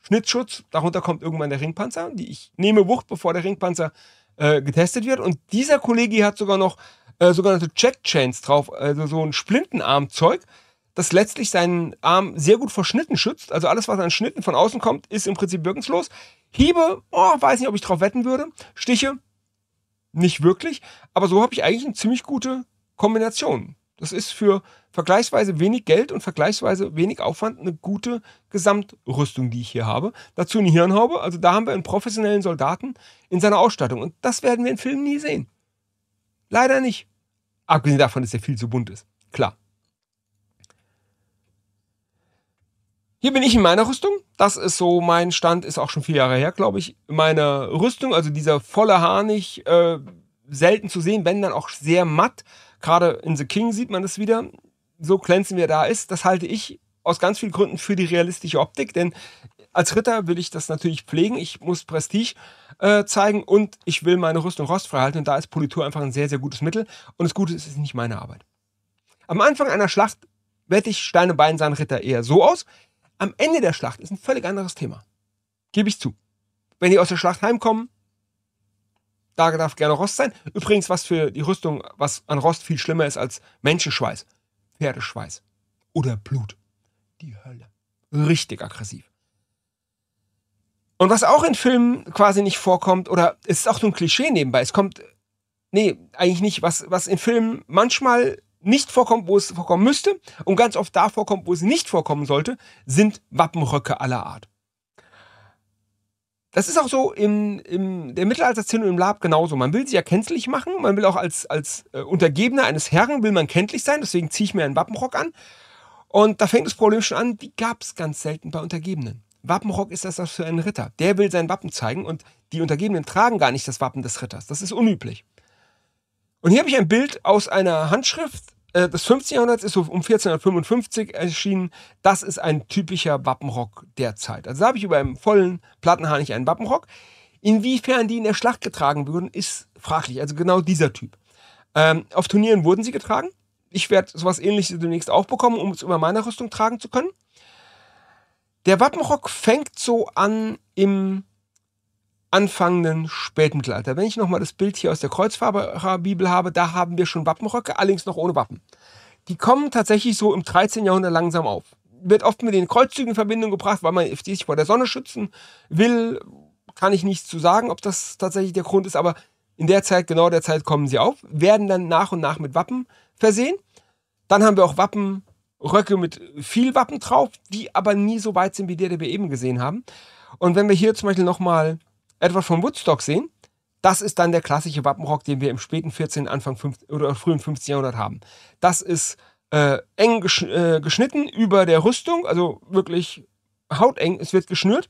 Schnittschutz, darunter kommt irgendwann der Ringpanzer. Die ich nehme Wucht, bevor der Ringpanzer äh, getestet wird. Und dieser Kollege hat sogar noch äh, sogenannte Checkchains drauf, also so ein Splintenarmzeug, das letztlich seinen Arm sehr gut vor Schnitten schützt. Also alles, was an Schnitten von außen kommt, ist im Prinzip wirkungslos. Hiebe, oh, weiß nicht, ob ich drauf wetten würde. Stiche, nicht wirklich, aber so habe ich eigentlich eine ziemlich gute Kombination. Das ist für vergleichsweise wenig Geld und vergleichsweise wenig Aufwand eine gute Gesamtrüstung, die ich hier habe. Dazu eine Hirnhaube, also da haben wir einen professionellen Soldaten in seiner Ausstattung und das werden wir in Filmen nie sehen. Leider nicht. Abgesehen davon, dass er viel zu bunt ist. Klar. Hier bin ich in meiner Rüstung. Das ist so mein Stand, ist auch schon vier Jahre her, glaube ich. Meine Rüstung, also dieser volle Harnig, äh, selten zu sehen, wenn dann auch sehr matt. Gerade in The King sieht man das wieder. So glänzen wie er da ist, das halte ich aus ganz vielen Gründen für die realistische Optik, denn als Ritter will ich das natürlich pflegen. Ich muss Prestige äh, zeigen und ich will meine Rüstung rostfrei halten. Und da ist Politur einfach ein sehr, sehr gutes Mittel. Und das Gute ist, es ist nicht meine Arbeit. Am Anfang einer Schlacht wette ich Steine Bein seinen Ritter eher so aus, am Ende der Schlacht ist ein völlig anderes Thema. Gebe ich zu. Wenn die aus der Schlacht heimkommen, da darf gerne Rost sein. Übrigens, was für die Rüstung, was an Rost viel schlimmer ist als Menschenschweiß, Pferdeschweiß oder Blut. Die Hölle. Richtig aggressiv. Und was auch in Filmen quasi nicht vorkommt, oder es ist auch so ein Klischee nebenbei, es kommt, nee, eigentlich nicht, was, was in Filmen manchmal nicht vorkommt, wo es vorkommen müsste und ganz oft da vorkommt, wo es nicht vorkommen sollte, sind Wappenröcke aller Art. Das ist auch so in, in der Mittelalterszene und im Lab genauso. Man will sich ja kenntlich machen, man will auch als, als äh, Untergebener eines Herren will man kenntlich sein, deswegen ziehe ich mir einen Wappenrock an. Und da fängt das Problem schon an, die gab es ganz selten bei Untergebenen. Wappenrock ist das für einen Ritter. Der will sein Wappen zeigen und die Untergebenen tragen gar nicht das Wappen des Ritters. Das ist unüblich. Und hier habe ich ein Bild aus einer Handschrift äh, des 15. Jahrhunderts ist so um 1455 erschienen. Das ist ein typischer Wappenrock der Zeit. Also da habe ich über einem vollen Plattenharnich einen Wappenrock. Inwiefern die in der Schlacht getragen wurden, ist fraglich. Also genau dieser Typ. Ähm, auf Turnieren wurden sie getragen. Ich werde sowas ähnliches demnächst auch bekommen, um es über meine Rüstung tragen zu können. Der Wappenrock fängt so an im anfangenden Spätmittelalter. Wenn ich nochmal das Bild hier aus der Kreuzfahrerbibel habe, da haben wir schon Wappenröcke, allerdings noch ohne Wappen. Die kommen tatsächlich so im 13. Jahrhundert langsam auf. Wird oft mit den Kreuzzügen in Verbindung gebracht, weil man sich vor der Sonne schützen will. Kann ich nichts zu sagen, ob das tatsächlich der Grund ist, aber in der Zeit, genau der Zeit kommen sie auf, werden dann nach und nach mit Wappen versehen. Dann haben wir auch Wappenröcke mit viel Wappen drauf, die aber nie so weit sind wie der, den wir eben gesehen haben. Und wenn wir hier zum Beispiel nochmal Edward von Woodstock sehen. Das ist dann der klassische Wappenrock, den wir im späten 14., Anfang 15, oder frühen 15. Jahrhundert haben. Das ist äh, eng gesch äh, geschnitten über der Rüstung, also wirklich hauteng, es wird geschnürt.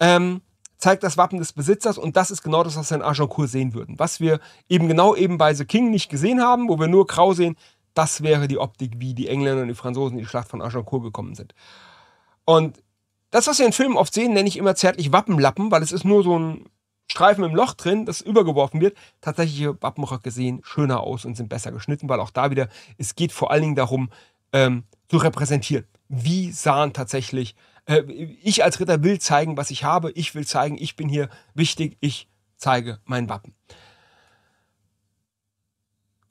Ähm, zeigt das Wappen des Besitzers und das ist genau das, was wir in Agincourt sehen würden. Was wir eben genau eben bei The King nicht gesehen haben, wo wir nur grau sehen, das wäre die Optik, wie die Engländer und die Franzosen in die Schlacht von Agincourt gekommen sind. Und das, was wir in Filmen oft sehen, nenne ich immer zärtlich Wappenlappen, weil es ist nur so ein Streifen im Loch drin, das übergeworfen wird. Tatsächliche Wappenröcke sehen schöner aus und sind besser geschnitten, weil auch da wieder, es geht vor allen Dingen darum, ähm, zu repräsentieren. Wie sahen tatsächlich, äh, ich als Ritter will zeigen, was ich habe, ich will zeigen, ich bin hier wichtig, ich zeige mein Wappen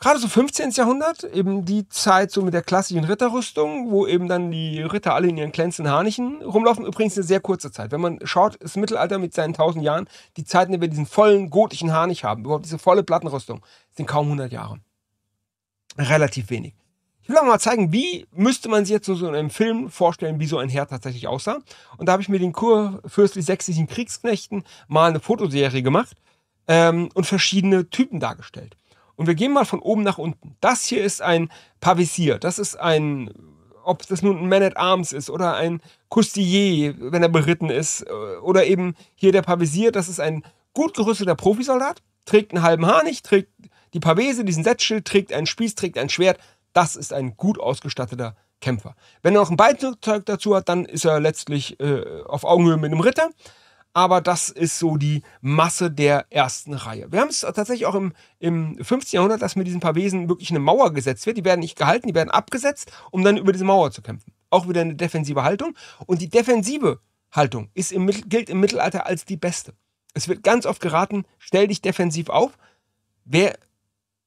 gerade so 15. Jahrhundert, eben die Zeit so mit der klassischen Ritterrüstung, wo eben dann die Ritter alle in ihren glänzenden Harnichen rumlaufen. Übrigens eine sehr kurze Zeit. Wenn man schaut, das Mittelalter mit seinen 1000 Jahren, die Zeit, in der wir diesen vollen gotischen Harnich haben, überhaupt diese volle Plattenrüstung, sind kaum 100 Jahre. Relativ wenig. Ich will auch mal zeigen, wie müsste man sich jetzt so in einem Film vorstellen, wie so ein Herr tatsächlich aussah. Und da habe ich mir den kurfürstlich sächsischen Kriegsknechten mal eine Fotoserie gemacht ähm, und verschiedene Typen dargestellt. Und wir gehen mal von oben nach unten. Das hier ist ein Pavisier. Das ist ein, ob das nun ein Man at Arms ist oder ein Coustier, wenn er beritten ist. Äh, oder eben hier der Pavisier. Das ist ein gut gerüsteter Profisoldat. Trägt einen halben Harnisch, trägt die Pavese, diesen Setzschild, trägt einen Spieß, trägt ein Schwert. Das ist ein gut ausgestatteter Kämpfer. Wenn er noch ein Beizeug dazu hat, dann ist er letztlich äh, auf Augenhöhe mit einem Ritter aber das ist so die Masse der ersten Reihe. Wir haben es tatsächlich auch im, im 15. Jahrhundert, dass mit diesen paar Wesen wirklich eine Mauer gesetzt wird. Die werden nicht gehalten, die werden abgesetzt, um dann über diese Mauer zu kämpfen. Auch wieder eine defensive Haltung. Und die defensive Haltung ist im, gilt im Mittelalter als die beste. Es wird ganz oft geraten, stell dich defensiv auf. Wer,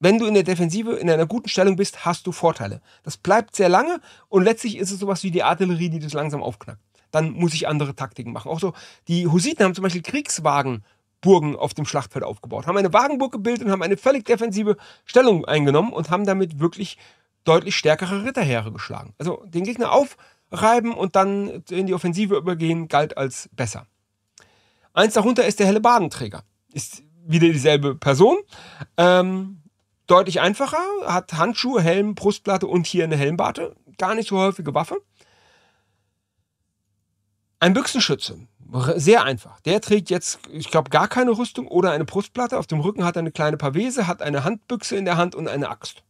wenn du in der Defensive in einer guten Stellung bist, hast du Vorteile. Das bleibt sehr lange und letztlich ist es sowas wie die Artillerie, die das langsam aufknackt dann muss ich andere Taktiken machen. Auch so, die Hussiten haben zum Beispiel Kriegswagenburgen auf dem Schlachtfeld aufgebaut, haben eine Wagenburg gebildet und haben eine völlig defensive Stellung eingenommen und haben damit wirklich deutlich stärkere Ritterheere geschlagen. Also den Gegner aufreiben und dann in die Offensive übergehen, galt als besser. Eins darunter ist der helle Badenträger. Ist wieder dieselbe Person. Ähm, deutlich einfacher, hat Handschuhe, Helm, Brustplatte und hier eine Helmbarte. Gar nicht so häufige Waffe. Ein Büchsenschütze, sehr einfach. Der trägt jetzt, ich glaube, gar keine Rüstung oder eine Brustplatte. Auf dem Rücken hat er eine kleine Pavese, hat eine Handbüchse in der Hand und eine Axt.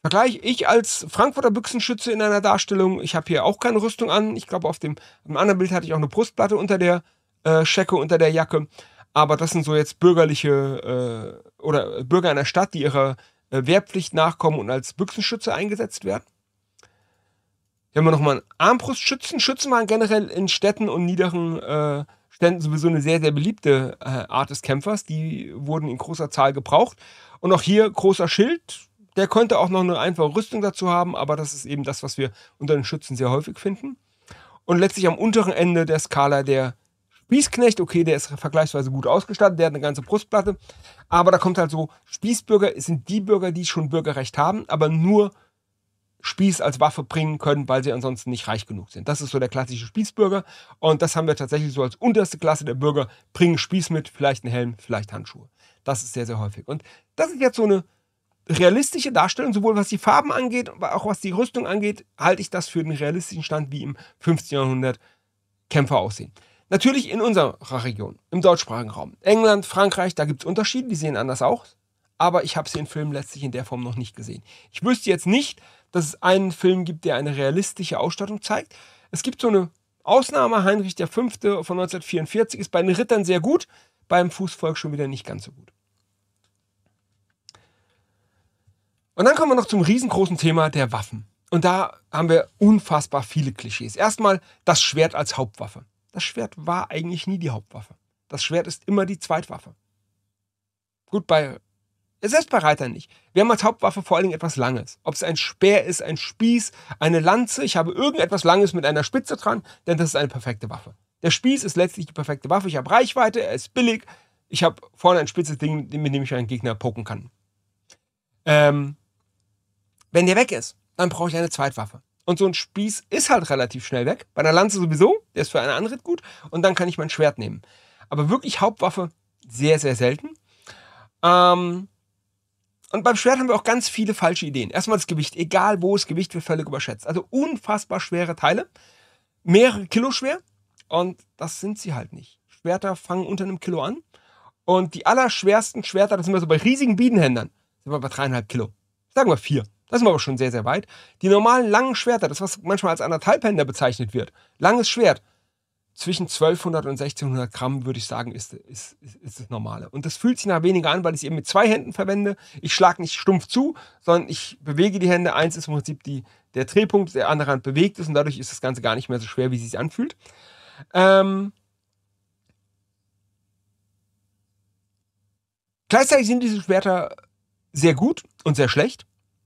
Vergleich, ich als Frankfurter Büchsenschütze in einer Darstellung, ich habe hier auch keine Rüstung an. Ich glaube, auf dem, anderen Bild hatte ich auch eine Brustplatte unter der äh, Schecke, unter der Jacke. Aber das sind so jetzt bürgerliche äh, oder Bürger einer Stadt, die ihrer äh, Wehrpflicht nachkommen und als Büchsenschütze eingesetzt werden. Hier haben wir nochmal einen Armbrustschützen. Schützen waren generell in Städten und niederen äh, Ständen sowieso eine sehr, sehr beliebte äh, Art des Kämpfers. Die wurden in großer Zahl gebraucht. Und auch hier großer Schild. Der könnte auch noch eine einfache Rüstung dazu haben, aber das ist eben das, was wir unter den Schützen sehr häufig finden. Und letztlich am unteren Ende der Skala der Spießknecht, okay, der ist vergleichsweise gut ausgestattet, der hat eine ganze Brustplatte. Aber da kommt halt so, Spießbürger sind die Bürger, die schon Bürgerrecht haben, aber nur Spieß als Waffe bringen können, weil sie ansonsten nicht reich genug sind. Das ist so der klassische Spießbürger und das haben wir tatsächlich so als unterste Klasse der Bürger, bringen Spieß mit, vielleicht einen Helm, vielleicht Handschuhe. Das ist sehr, sehr häufig. Und das ist jetzt so eine realistische Darstellung, sowohl was die Farben angeht, aber auch was die Rüstung angeht, halte ich das für den realistischen Stand, wie im 15. Jahrhundert Kämpfer aussehen. Natürlich in unserer Region, im deutschsprachigen Raum. England, Frankreich, da gibt es Unterschiede, die sehen anders aus. Aber ich habe sie in Filmen letztlich in der Form noch nicht gesehen. Ich wüsste jetzt nicht, dass es einen Film gibt, der eine realistische Ausstattung zeigt. Es gibt so eine Ausnahme, Heinrich V. von 1944 ist bei den Rittern sehr gut, beim Fußvolk schon wieder nicht ganz so gut. Und dann kommen wir noch zum riesengroßen Thema der Waffen. Und da haben wir unfassbar viele Klischees. Erstmal das Schwert als Hauptwaffe. Das Schwert war eigentlich nie die Hauptwaffe. Das Schwert ist immer die Zweitwaffe. Gut, bei selbst bei Reitern nicht. Wir haben als Hauptwaffe vor allen Dingen etwas Langes. Ob es ein Speer ist, ein Spieß, eine Lanze, ich habe irgendetwas Langes mit einer Spitze dran, denn das ist eine perfekte Waffe. Der Spieß ist letztlich die perfekte Waffe. Ich habe Reichweite, er ist billig. Ich habe vorne ein spitzes Ding, mit dem ich meinen Gegner poken kann. Ähm, wenn der weg ist, dann brauche ich eine Zweitwaffe. Und so ein Spieß ist halt relativ schnell weg. Bei einer Lanze sowieso, der ist für einen Anritt gut. Und dann kann ich mein Schwert nehmen. Aber wirklich Hauptwaffe sehr, sehr selten. Ähm, und beim Schwert haben wir auch ganz viele falsche Ideen. Erstmal das Gewicht. Egal wo, das Gewicht wird völlig überschätzt. Also unfassbar schwere Teile. Mehrere Kilo schwer. Und das sind sie halt nicht. Schwerter fangen unter einem Kilo an. Und die allerschwersten Schwerter, das sind wir so bei riesigen Biedenhändlern, sind wir bei dreieinhalb Kilo. Sagen wir vier. Das sind wir aber schon sehr, sehr weit. Die normalen langen Schwerter, das was manchmal als anderthalb anderthalbhänder bezeichnet wird, langes Schwert, zwischen 1200 und 1600 Gramm, würde ich sagen, ist, ist, ist, ist das Normale. Und das fühlt sich nach weniger an, weil ich es eben mit zwei Händen verwende. Ich schlage nicht stumpf zu, sondern ich bewege die Hände. Eins ist im Prinzip die, der Drehpunkt, der andere Hand bewegt ist und dadurch ist das Ganze gar nicht mehr so schwer, wie es sich anfühlt. Ähm, Gleichzeitig sind diese Schwerter sehr gut und sehr schlecht.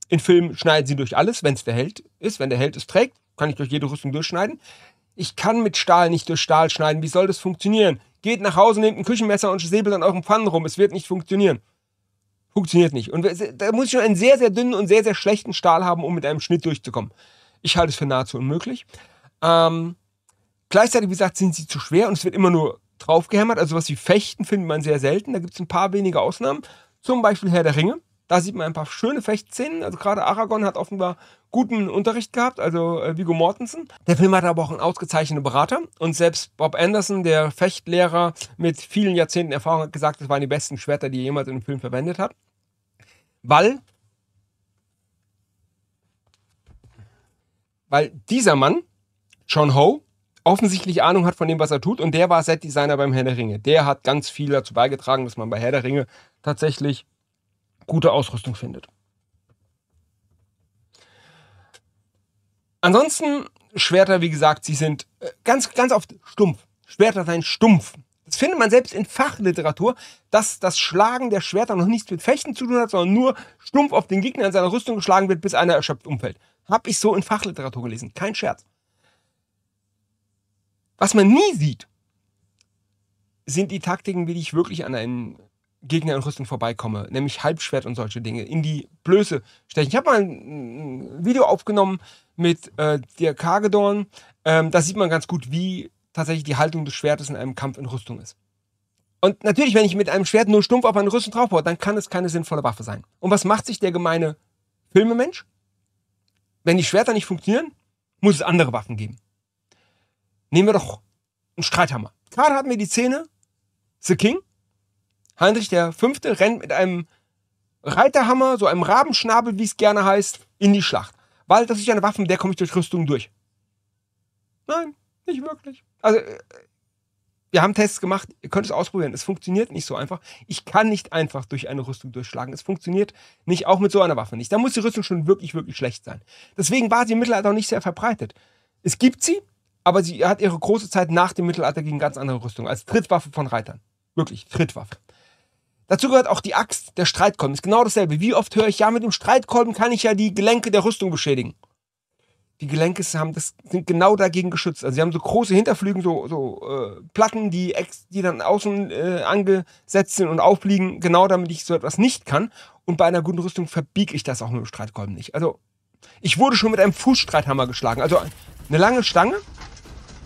In Filmen schneiden sie durch alles, wenn es der Held ist. Wenn der Held es trägt, kann ich durch jede Rüstung durchschneiden. Ich kann mit Stahl nicht durch Stahl schneiden. Wie soll das funktionieren? Geht nach Hause, nehmt ein Küchenmesser und säbelt an euren Pfannen rum. Es wird nicht funktionieren. Funktioniert nicht. Und da muss ich schon einen sehr, sehr dünnen und sehr, sehr schlechten Stahl haben, um mit einem Schnitt durchzukommen. Ich halte es für nahezu unmöglich. Ähm, gleichzeitig, wie gesagt, sind sie zu schwer und es wird immer nur draufgehämmert. Also was sie fechten, findet man sehr selten. Da gibt es ein paar wenige Ausnahmen. Zum Beispiel Herr der Ringe. Da sieht man ein paar schöne Fechtszenen. Also gerade Aragorn hat offenbar guten Unterricht gehabt, also äh, Vigo Mortensen. Der Film hat aber auch einen ausgezeichneten Berater und selbst Bob Anderson, der Fechtlehrer mit vielen Jahrzehnten Erfahrung, hat gesagt, das waren die besten Schwerter, die er jemals in einem Film verwendet hat. Weil, weil dieser Mann, John Ho, offensichtlich Ahnung hat von dem, was er tut und der war Setdesigner beim Herr der Ringe. Der hat ganz viel dazu beigetragen, dass man bei Herr der Ringe tatsächlich gute Ausrüstung findet. Ansonsten, Schwerter, wie gesagt, sie sind äh, ganz, ganz oft stumpf. Schwerter seien stumpf. Das findet man selbst in Fachliteratur, dass das Schlagen der Schwerter noch nichts mit Fechten zu tun hat, sondern nur stumpf auf den Gegner in seiner Rüstung geschlagen wird, bis einer erschöpft umfällt. Hab ich so in Fachliteratur gelesen. Kein Scherz. Was man nie sieht, sind die Taktiken, wie die ich wirklich an einen Gegner in Rüstung vorbeikomme, nämlich Halbschwert und solche Dinge, in die Blöße stechen. Ich habe mal ein Video aufgenommen mit äh, Dirk Hagedorn. Ähm, da sieht man ganz gut, wie tatsächlich die Haltung des Schwertes in einem Kampf in Rüstung ist. Und natürlich, wenn ich mit einem Schwert nur stumpf auf eine Rüstung draufhaue, dann kann es keine sinnvolle Waffe sein. Und was macht sich der gemeine Filmemensch? Wenn die Schwerter nicht funktionieren, muss es andere Waffen geben. Nehmen wir doch einen Streithammer. Gerade hatten wir die Szene, The King, Heinrich der Fünfte rennt mit einem Reiterhammer, so einem Rabenschnabel, wie es gerne heißt, in die Schlacht. Weil das ist ja eine Waffe, mit der komme ich durch Rüstung durch. Nein, nicht wirklich. Also, äh, wir haben Tests gemacht, ihr könnt es ausprobieren. Es funktioniert nicht so einfach. Ich kann nicht einfach durch eine Rüstung durchschlagen. Es funktioniert nicht, auch mit so einer Waffe nicht. Da muss die Rüstung schon wirklich, wirklich schlecht sein. Deswegen war sie im Mittelalter auch nicht sehr verbreitet. Es gibt sie, aber sie hat ihre große Zeit nach dem Mittelalter gegen ganz andere Rüstung, als Trittwaffe von Reitern. Wirklich, Trittwaffe. Dazu gehört auch die Axt, der Streitkolben. Ist genau dasselbe. Wie oft höre ich, ja, mit dem Streitkolben kann ich ja die Gelenke der Rüstung beschädigen. Die Gelenke haben das, sind genau dagegen geschützt. Also sie haben so große Hinterflügen, so, so äh, Platten, die, die dann außen äh, angesetzt sind und aufliegen, genau damit ich so etwas nicht kann. Und bei einer guten Rüstung verbiege ich das auch mit dem Streitkolben nicht. Also ich wurde schon mit einem Fußstreithammer geschlagen. Also eine lange Stange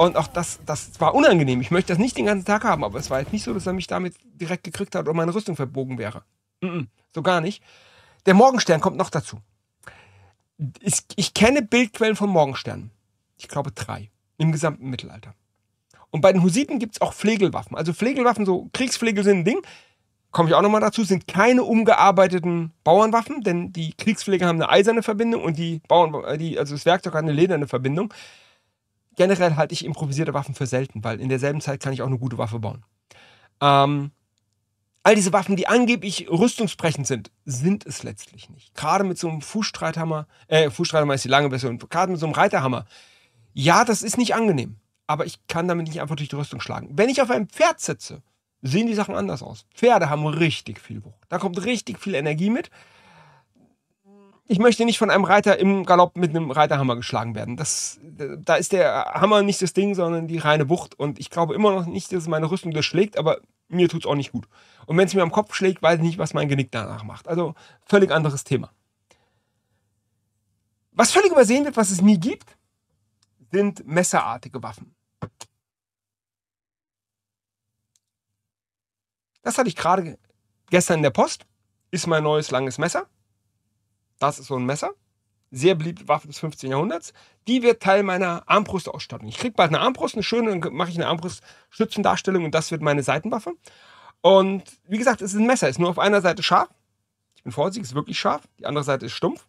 und auch das, das war unangenehm. Ich möchte das nicht den ganzen Tag haben, aber es war jetzt nicht so, dass er mich damit direkt gekriegt hat oder meine Rüstung verbogen wäre. so gar nicht. Der Morgenstern kommt noch dazu. Ich, ich kenne Bildquellen von Morgensternen. Ich glaube drei im gesamten Mittelalter. Und bei den Hussiten gibt es auch Pflegelwaffen. Also Pflegelwaffen, so Kriegspflegel sind ein Ding. Komme ich auch nochmal dazu, sind keine umgearbeiteten Bauernwaffen, denn die Kriegspflege haben eine eiserne Verbindung und die Bauern, äh, die, also das Werkzeug hat eine lederne Verbindung generell halte ich improvisierte Waffen für selten, weil in derselben Zeit kann ich auch eine gute Waffe bauen. Ähm, all diese Waffen, die angeblich rüstungsbrechend sind, sind es letztlich nicht. Gerade mit so einem Fußstreithammer, äh, Fußstreithammer ist die lange Version, gerade mit so einem Reiterhammer. Ja, das ist nicht angenehm, aber ich kann damit nicht einfach durch die Rüstung schlagen. Wenn ich auf einem Pferd sitze, sehen die Sachen anders aus. Pferde haben richtig viel Wucht. Da kommt richtig viel Energie mit ich möchte nicht von einem Reiter im Galopp mit einem Reiterhammer geschlagen werden. Das, da ist der Hammer nicht das Ding, sondern die reine Wucht. Und ich glaube immer noch nicht, dass meine Rüstung das schlägt, aber mir tut es auch nicht gut. Und wenn es mir am Kopf schlägt, weiß ich nicht, was mein Genick danach macht. Also völlig anderes Thema. Was völlig übersehen wird, was es nie gibt, sind messerartige Waffen. Das hatte ich gerade gestern in der Post. Ist mein neues langes Messer. Das ist so ein Messer. Sehr beliebte Waffe des 15. Jahrhunderts. Die wird Teil meiner Armbrustausstattung. Ich kriege bald eine Armbrust, eine schöne, dann mache ich eine Armbruststützendarstellung und das wird meine Seitenwaffe. Und wie gesagt, es ist ein Messer, ist nur auf einer Seite scharf. Ich bin vorsichtig, es ist wirklich scharf. Die andere Seite ist stumpf.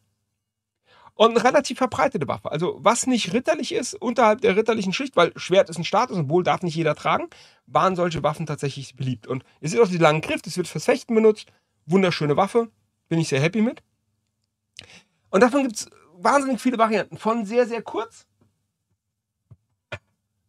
Und eine relativ verbreitete Waffe. Also, was nicht ritterlich ist, unterhalb der ritterlichen Schicht, weil Schwert ist ein Status Statussymbol, darf nicht jeder tragen, waren solche Waffen tatsächlich beliebt. Und ihr seht auch die langen Griff, es wird fürs Fechten benutzt. Wunderschöne Waffe, bin ich sehr happy mit. Und davon gibt es wahnsinnig viele Varianten. Von sehr, sehr kurz,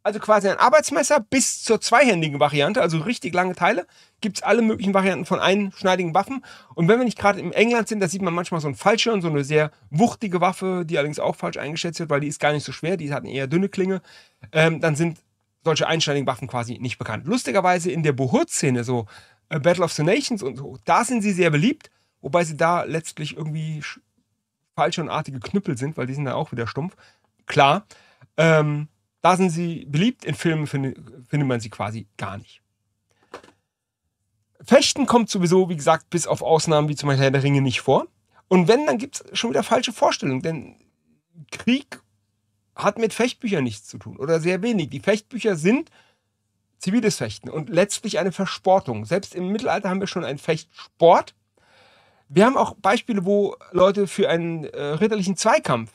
also quasi ein Arbeitsmesser, bis zur zweihändigen Variante, also richtig lange Teile, gibt es alle möglichen Varianten von einschneidigen Waffen. Und wenn wir nicht gerade in England sind, da sieht man manchmal so einen Fallschirm, so eine sehr wuchtige Waffe, die allerdings auch falsch eingeschätzt wird, weil die ist gar nicht so schwer, die hat eine eher dünne Klinge. Ähm, dann sind solche einschneidigen Waffen quasi nicht bekannt. Lustigerweise in der Bohurt-Szene, so äh, Battle of the Nations und so, da sind sie sehr beliebt, wobei sie da letztlich irgendwie falsche und artige Knüppel sind, weil die sind dann auch wieder stumpf. Klar. Ähm, da sind sie beliebt, in Filmen finde, findet man sie quasi gar nicht. Fechten kommt sowieso, wie gesagt, bis auf Ausnahmen wie zum Beispiel Herr der Ringe nicht vor. Und wenn, dann gibt es schon wieder falsche Vorstellungen, denn Krieg hat mit Fechtbüchern nichts zu tun oder sehr wenig. Die Fechtbücher sind ziviles Fechten und letztlich eine Versportung. Selbst im Mittelalter haben wir schon einen Fechtsport, wir haben auch Beispiele, wo Leute für einen äh, ritterlichen Zweikampf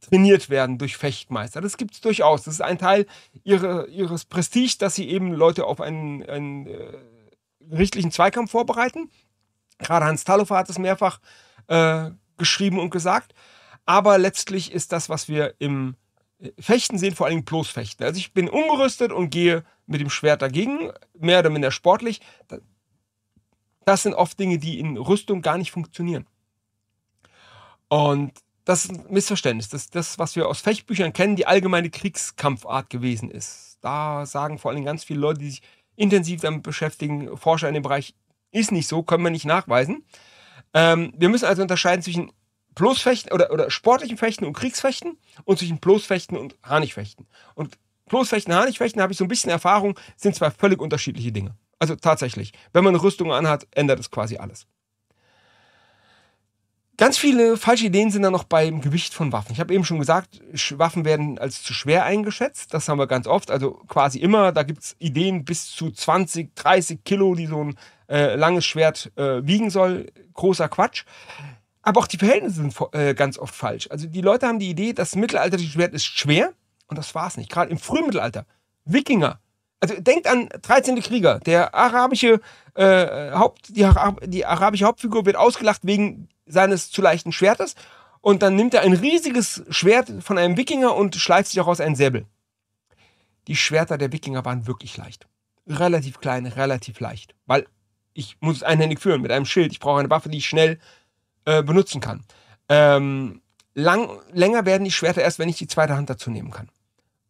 trainiert werden durch Fechtmeister. Das gibt es durchaus. Das ist ein Teil ihre, ihres Prestiges, dass sie eben Leute auf einen, einen äh, gerichtlichen Zweikampf vorbereiten. Gerade Hans Talofer hat es mehrfach äh, geschrieben und gesagt. Aber letztlich ist das, was wir im äh, Fechten sehen, vor allem bloß Fechten. Also ich bin umgerüstet und gehe mit dem Schwert dagegen, mehr oder minder sportlich. Das sind oft Dinge, die in Rüstung gar nicht funktionieren. Und das ist ein Missverständnis. Das das, was wir aus Fechtbüchern kennen, die allgemeine Kriegskampfart gewesen ist. Da sagen vor allem ganz viele Leute, die sich intensiv damit beschäftigen, Forscher in dem Bereich, ist nicht so, können wir nicht nachweisen. Ähm, wir müssen also unterscheiden zwischen Bloßfechten oder, oder sportlichen Fechten und Kriegsfechten und zwischen Bloßfechten und Harnigfechten. Und Bloßfechten, Harnigfechten, habe ich so ein bisschen Erfahrung, sind zwei völlig unterschiedliche Dinge. Also tatsächlich, wenn man eine Rüstung anhat, ändert es quasi alles. Ganz viele falsche Ideen sind dann noch beim Gewicht von Waffen. Ich habe eben schon gesagt, Waffen werden als zu schwer eingeschätzt. Das haben wir ganz oft, also quasi immer. Da gibt es Ideen bis zu 20, 30 Kilo, die so ein äh, langes Schwert äh, wiegen soll. Großer Quatsch. Aber auch die Verhältnisse sind äh, ganz oft falsch. Also die Leute haben die Idee, das mittelalterliche Schwert ist schwer und das war es nicht. Gerade im Frühmittelalter. Wikinger, also denkt an 13. Krieger. Der arabische äh, Haupt, die, die, arabische Hauptfigur wird ausgelacht wegen seines zu leichten Schwertes. Und dann nimmt er ein riesiges Schwert von einem Wikinger und schleift sich auch aus einem Säbel. Die Schwerter der Wikinger waren wirklich leicht. Relativ klein, relativ leicht. Weil ich muss es einhändig führen mit einem Schild. Ich brauche eine Waffe, die ich schnell äh, benutzen kann. Ähm, lang, länger werden die Schwerter erst, wenn ich die zweite Hand dazu nehmen kann.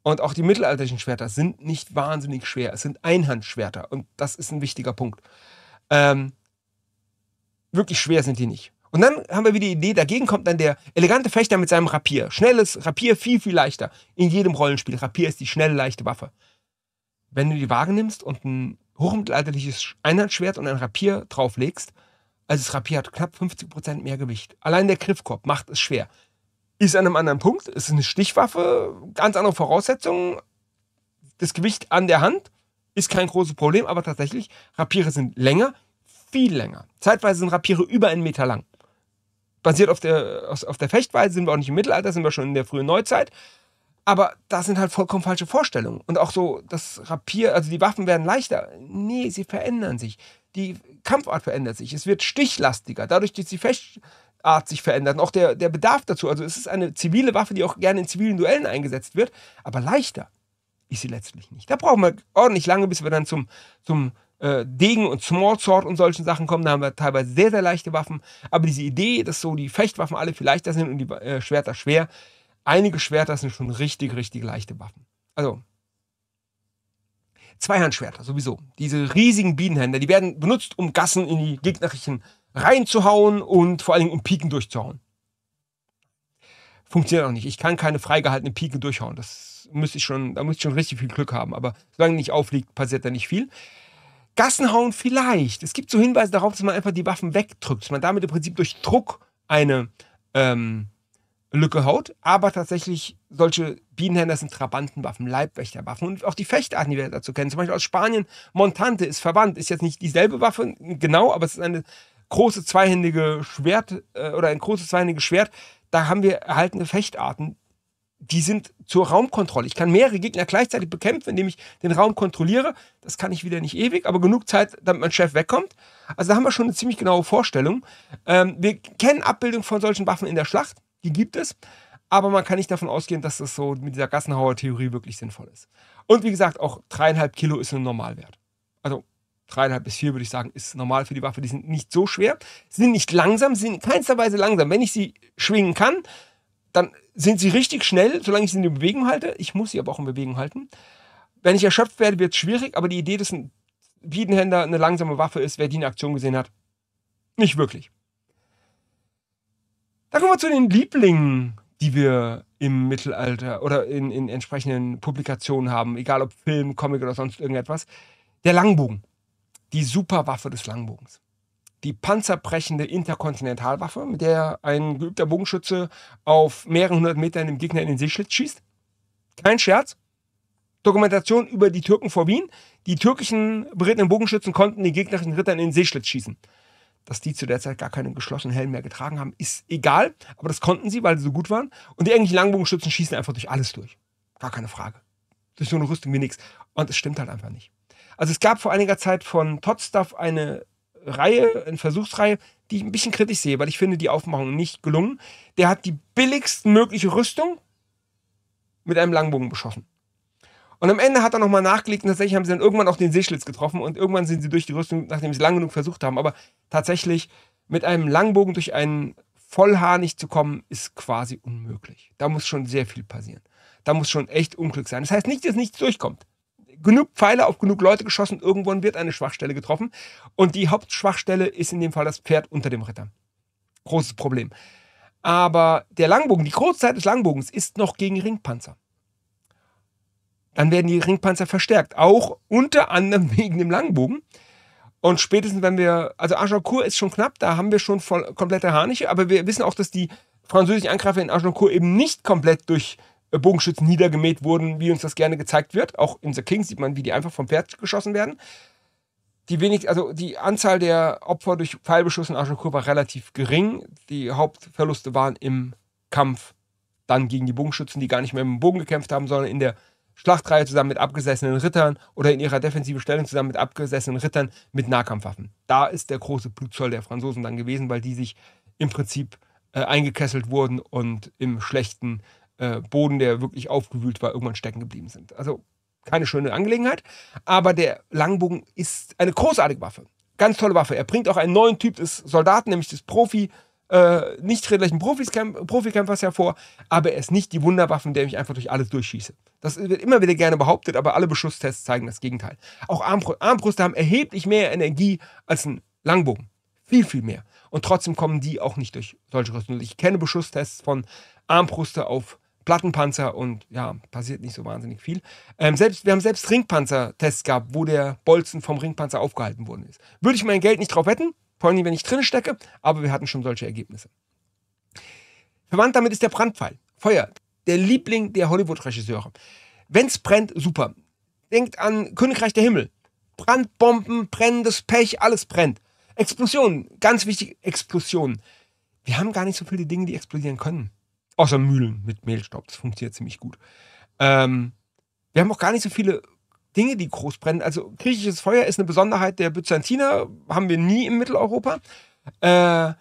Und auch die mittelalterlichen Schwerter sind nicht wahnsinnig schwer. Es sind Einhandschwerter. Und das ist ein wichtiger Punkt. Ähm, wirklich schwer sind die nicht. Und dann haben wir wieder die Idee, dagegen kommt dann der elegante Fechter mit seinem Rapier. Schnelles Rapier, viel, viel leichter. In jedem Rollenspiel. Rapier ist die schnelle, leichte Waffe. Wenn du die Waage nimmst und ein hochmittelalterliches Einhandschwert und ein Rapier drauflegst, also das Rapier hat knapp 50% mehr Gewicht. Allein der Griffkorb macht es schwer ist an einem anderen Punkt. Es ist eine Stichwaffe, ganz andere Voraussetzungen. Das Gewicht an der Hand ist kein großes Problem, aber tatsächlich, Rapiere sind länger, viel länger. Zeitweise sind Rapiere über einen Meter lang. Basiert auf der, auf der Fechtweise sind wir auch nicht im Mittelalter, sind wir schon in der frühen Neuzeit. Aber da sind halt vollkommen falsche Vorstellungen. Und auch so, das Rapier, also die Waffen werden leichter. Nee, sie verändern sich. Die Kampfart verändert sich. Es wird stichlastiger. Dadurch, dass die Fecht, Art sich verändert und auch der, der Bedarf dazu. Also es ist eine zivile Waffe, die auch gerne in zivilen Duellen eingesetzt wird, aber leichter ist sie letztlich nicht. Da brauchen wir ordentlich lange, bis wir dann zum, zum äh, Degen und Smallsword und solchen Sachen kommen. Da haben wir teilweise sehr, sehr leichte Waffen. Aber diese Idee, dass so die Fechtwaffen alle viel leichter sind und die äh, Schwerter schwer, einige Schwerter sind schon richtig, richtig leichte Waffen. Also, Zweihandschwerter sowieso. Diese riesigen Bienenhänder, die werden benutzt, um Gassen in die gegnerischen reinzuhauen und vor allen Dingen um Piken durchzuhauen. Funktioniert auch nicht. Ich kann keine freigehaltene Pike durchhauen. Das müsste ich schon, da muss ich schon richtig viel Glück haben. Aber solange nicht aufliegt, passiert da nicht viel. Gassenhauen vielleicht. Es gibt so Hinweise darauf, dass man einfach die Waffen wegdrückt, dass man damit im Prinzip durch Druck eine ähm, Lücke haut. Aber tatsächlich, solche Bienenhändler sind Trabantenwaffen, Leibwächterwaffen und auch die Fechtarten, die wir dazu kennen. Zum Beispiel aus Spanien, Montante ist verwandt, ist jetzt nicht dieselbe Waffe, genau, aber es ist eine große zweihändige Schwert äh, oder ein großes zweihändiges Schwert, da haben wir erhaltene Fechtarten. Die sind zur Raumkontrolle. Ich kann mehrere Gegner gleichzeitig bekämpfen, indem ich den Raum kontrolliere. Das kann ich wieder nicht ewig, aber genug Zeit, damit mein Chef wegkommt. Also da haben wir schon eine ziemlich genaue Vorstellung. Ähm, wir kennen Abbildungen von solchen Waffen in der Schlacht, die gibt es. Aber man kann nicht davon ausgehen, dass das so mit dieser Gassenhauer-Theorie wirklich sinnvoll ist. Und wie gesagt, auch dreieinhalb Kilo ist ein Normalwert. Also dreieinhalb bis vier, würde ich sagen, ist normal für die Waffe. Die sind nicht so schwer, sind nicht langsam, sind in keinster Weise langsam. Wenn ich sie schwingen kann, dann sind sie richtig schnell, solange ich sie in Bewegung halte. Ich muss sie aber auch in Bewegung halten. Wenn ich erschöpft werde, wird es schwierig, aber die Idee, dass ein Biedenhänder eine langsame Waffe ist, wer die in Aktion gesehen hat, nicht wirklich. Dann kommen wir zu den Lieblingen, die wir im Mittelalter oder in, in entsprechenden Publikationen haben, egal ob Film, Comic oder sonst irgendetwas. Der Langbogen die Superwaffe des Langbogens. Die panzerbrechende Interkontinentalwaffe, mit der ein geübter Bogenschütze auf mehreren hundert Metern dem Gegner in den Seeschlitz schießt. Kein Scherz. Dokumentation über die Türken vor Wien. Die türkischen berittenen Bogenschützen konnten den gegnerischen Rittern in den Seeschlitz schießen. Dass die zu der Zeit gar keine geschlossenen Helme mehr getragen haben, ist egal. Aber das konnten sie, weil sie so gut waren. Und die eigentlichen Langbogenschützen schießen einfach durch alles durch. Gar keine Frage. Durch so eine Rüstung wie nichts. Und es stimmt halt einfach nicht. Also es gab vor einiger Zeit von Todstuff eine Reihe, eine Versuchsreihe, die ich ein bisschen kritisch sehe, weil ich finde die Aufmachung nicht gelungen. Der hat die billigstmögliche Rüstung mit einem Langbogen beschossen. Und am Ende hat er nochmal nachgelegt und tatsächlich haben sie dann irgendwann auch den Seeschlitz getroffen und irgendwann sind sie durch die Rüstung, nachdem sie lang genug versucht haben. Aber tatsächlich mit einem Langbogen durch einen vollhaarig zu kommen, ist quasi unmöglich. Da muss schon sehr viel passieren. Da muss schon echt Unglück sein. Das heißt nicht, dass nichts durchkommt genug Pfeile auf genug Leute geschossen, irgendwann wird eine Schwachstelle getroffen. Und die Hauptschwachstelle ist in dem Fall das Pferd unter dem Ritter. Großes Problem. Aber der Langbogen, die Großzeit des Langbogens ist noch gegen Ringpanzer. Dann werden die Ringpanzer verstärkt, auch unter anderem wegen dem Langbogen. Und spätestens, wenn wir, also Agincourt ist schon knapp, da haben wir schon voll, komplette Harniche, aber wir wissen auch, dass die französischen Angreifer in Agincourt eben nicht komplett durch äh, Bogenschützen niedergemäht wurden, wie uns das gerne gezeigt wird. Auch in The King sieht man, wie die einfach vom Pferd geschossen werden. Die wenig, also die Anzahl der Opfer durch Pfeilbeschuss in Agincourt war relativ gering. Die Hauptverluste waren im Kampf dann gegen die Bogenschützen, die gar nicht mehr mit dem Bogen gekämpft haben, sondern in der Schlachtreihe zusammen mit abgesessenen Rittern oder in ihrer defensiven Stellung zusammen mit abgesessenen Rittern mit Nahkampfwaffen. Da ist der große Blutzoll der Franzosen dann gewesen, weil die sich im Prinzip äh, eingekesselt wurden und im schlechten äh, Boden, der wirklich aufgewühlt war, irgendwann stecken geblieben sind. Also keine schöne Angelegenheit, aber der Langbogen ist eine großartige Waffe. Ganz tolle Waffe. Er bringt auch einen neuen Typ des Soldaten, nämlich des Profi, äh, nicht redlichen Profikämpfers hervor, aber er ist nicht die Wunderwaffen, der ich einfach durch alles durchschieße. Das wird immer wieder gerne behauptet, aber alle Beschusstests zeigen das Gegenteil. Auch Armbrü Armbrüste haben erheblich mehr Energie als ein Langbogen. Viel, viel mehr. Und trotzdem kommen die auch nicht durch solche Rüstungen. Ich kenne Beschusstests von Armbrüste auf Plattenpanzer und ja, passiert nicht so wahnsinnig viel. Ähm, selbst, wir haben selbst Ringpanzer-Tests gehabt, wo der Bolzen vom Ringpanzer aufgehalten worden ist. Würde ich mein Geld nicht drauf wetten, vor allem wenn ich drin stecke, aber wir hatten schon solche Ergebnisse. Verwandt damit ist der Brandpfeil. Feuer, der Liebling der Hollywood-Regisseure. Wenn's brennt, super. Denkt an Königreich der Himmel. Brandbomben, brennendes Pech, alles brennt. Explosionen, ganz wichtig, Explosionen. Wir haben gar nicht so viele Dinge, die explodieren können. Außer Mühlen mit Mehlstaub, das funktioniert ziemlich gut. Ähm, wir haben auch gar nicht so viele Dinge, die groß brennen. Also griechisches Feuer ist eine Besonderheit der Byzantiner, haben wir nie in Mitteleuropa. Äh,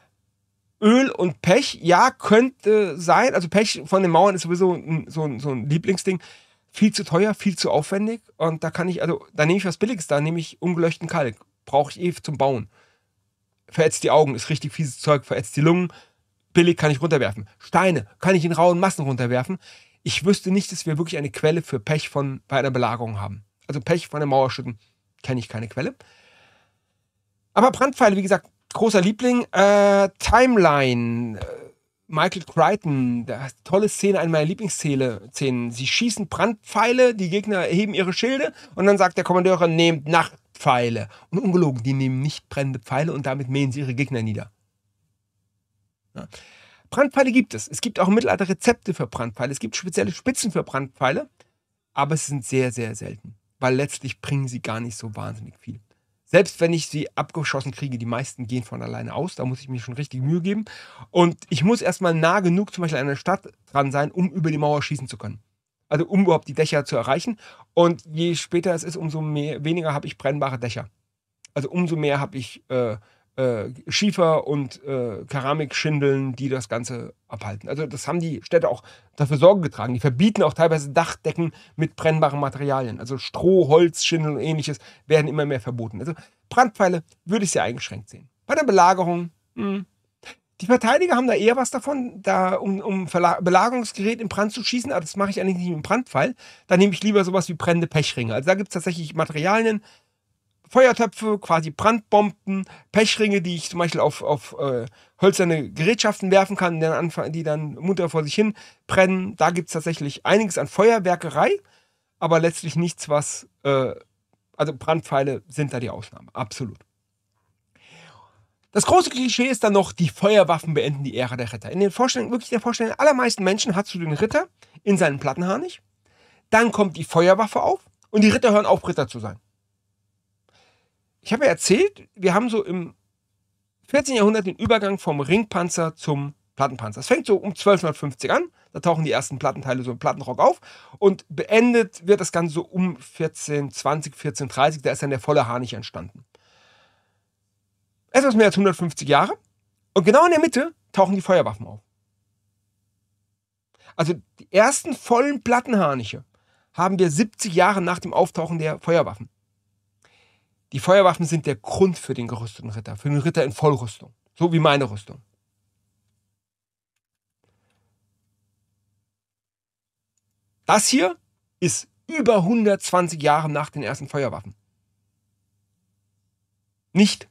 Öl und Pech, ja, könnte sein. Also Pech von den Mauern ist sowieso ein, so, ein, so ein Lieblingsding. Viel zu teuer, viel zu aufwendig. Und da kann ich, also da nehme ich was Billiges, da nehme ich ungelöschten Kalk. Brauche ich eh zum Bauen. Verätzt die Augen, ist richtig fieses Zeug, verätzt die Lungen, Billig kann ich runterwerfen. Steine kann ich in rauen Massen runterwerfen. Ich wüsste nicht, dass wir wirklich eine Quelle für Pech von, bei einer Belagerung haben. Also Pech von der Mauer schütten, kenne ich keine Quelle. Aber Brandpfeile, wie gesagt, großer Liebling. Äh, Timeline, äh, Michael Crichton, das tolle Szene, eine meiner Lieblingsszenen. Sie schießen Brandpfeile, die Gegner erheben ihre Schilde und dann sagt der Kommandeur, nehmt Nachtpfeile. Und ungelogen, die nehmen nicht brennende Pfeile und damit mähen sie ihre Gegner nieder. Ja. Ne? Brandpfeile gibt es. Es gibt auch im Mittelalter Rezepte für Brandpfeile. Es gibt spezielle Spitzen für Brandpfeile. Aber sie sind sehr, sehr selten. Weil letztlich bringen sie gar nicht so wahnsinnig viel. Selbst wenn ich sie abgeschossen kriege, die meisten gehen von alleine aus. Da muss ich mir schon richtig Mühe geben. Und ich muss erstmal nah genug zum Beispiel an der Stadt dran sein, um über die Mauer schießen zu können. Also um überhaupt die Dächer zu erreichen. Und je später es ist, umso mehr, weniger habe ich brennbare Dächer. Also umso mehr habe ich äh, äh, Schiefer- und äh, Keramikschindeln, die das Ganze abhalten. Also das haben die Städte auch dafür Sorge getragen. Die verbieten auch teilweise Dachdecken mit brennbaren Materialien. Also Stroh, Holz, Schindeln und ähnliches werden immer mehr verboten. Also Brandpfeile würde ich sehr eingeschränkt sehen. Bei der Belagerung, mh. Hm. die Verteidiger haben da eher was davon, da um, um Belagerungsgerät in Brand zu schießen, aber ah, das mache ich eigentlich nicht mit dem Brandpfeil. Da nehme ich lieber sowas wie brennende Pechringe. Also da gibt es tatsächlich Materialien, Feuertöpfe, quasi Brandbomben, Pechringe, die ich zum Beispiel auf, auf äh, hölzerne Gerätschaften werfen kann, die dann, munter vor sich hin brennen. Da gibt es tatsächlich einiges an Feuerwerkerei, aber letztlich nichts, was. Äh, also Brandpfeile sind da die Ausnahme, absolut. Das große Klischee ist dann noch, die Feuerwaffen beenden die Ära der Ritter. In den Vorstellungen, wirklich der Vorstellung der allermeisten Menschen hast du den Ritter in seinen Plattenharnig. Dann kommt die Feuerwaffe auf und die Ritter hören auf, Ritter zu sein. Ich habe ja erzählt, wir haben so im 14. Jahrhundert den Übergang vom Ringpanzer zum Plattenpanzer. Es fängt so um 1250 an, da tauchen die ersten Plattenteile so im Plattenrock auf und beendet wird das Ganze so um 1420, 1430, da ist dann der volle Harnisch entstanden. Etwas mehr als 150 Jahre und genau in der Mitte tauchen die Feuerwaffen auf. Also die ersten vollen Plattenharniche haben wir 70 Jahre nach dem Auftauchen der Feuerwaffen. Die Feuerwaffen sind der Grund für den gerüsteten Ritter, für den Ritter in Vollrüstung, so wie meine Rüstung. Das hier ist über 120 Jahre nach den ersten Feuerwaffen. Nicht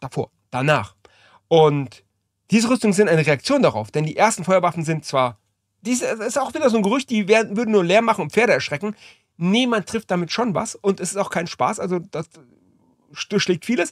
davor, danach. Und diese Rüstungen sind eine Reaktion darauf, denn die ersten Feuerwaffen sind zwar, das ist auch wieder so ein Gerücht, die werden, würden nur leer machen und Pferde erschrecken niemand trifft damit schon was und es ist auch kein Spaß, also das schlägt vieles.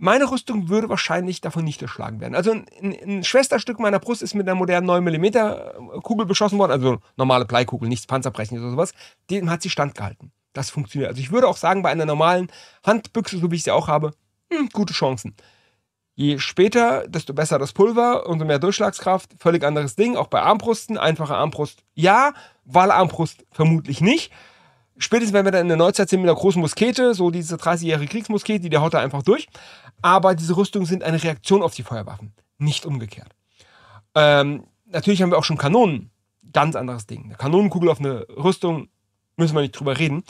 Meine Rüstung würde wahrscheinlich davon nicht erschlagen werden. Also ein, ein Schwesterstück meiner Brust ist mit einer modernen 9mm äh, Kugel beschossen worden, also normale Bleikugel, nichts Panzerbrechen oder sowas. Dem hat sie standgehalten. Das funktioniert. Also ich würde auch sagen, bei einer normalen Handbüchse, so wie ich sie auch habe, mh, hm, gute Chancen. Je später, desto besser das Pulver, umso mehr Durchschlagskraft. Völlig anderes Ding, auch bei Armbrusten. Einfache Armbrust ja, Wahlarmbrust vermutlich nicht. Spätestens wenn wir dann in der Neuzeit sind mit einer großen Muskete, so diese 30-jährige Kriegsmuskete, die der haut da einfach durch. Aber diese Rüstungen sind eine Reaktion auf die Feuerwaffen, nicht umgekehrt. Ähm, natürlich haben wir auch schon Kanonen. Ganz anderes Ding. Eine Kanonenkugel auf eine Rüstung, müssen wir nicht drüber reden.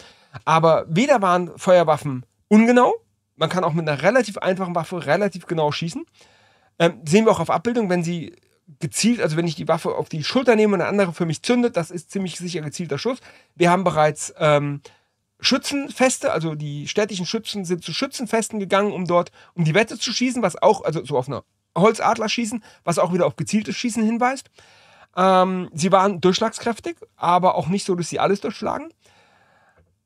Aber weder waren Feuerwaffen ungenau, man kann auch mit einer relativ einfachen Waffe relativ genau schießen. Ähm, sehen wir auch auf Abbildung, wenn sie gezielt, also wenn ich die Waffe auf die Schulter nehme und eine andere für mich zündet, das ist ziemlich sicher gezielter Schuss. Wir haben bereits ähm, Schützenfeste, also die städtischen Schützen sind zu Schützenfesten gegangen, um dort um die Wette zu schießen, was auch, also so auf eine Holzadler schießen, was auch wieder auf gezieltes Schießen hinweist. Ähm, sie waren durchschlagskräftig, aber auch nicht so, dass sie alles durchschlagen.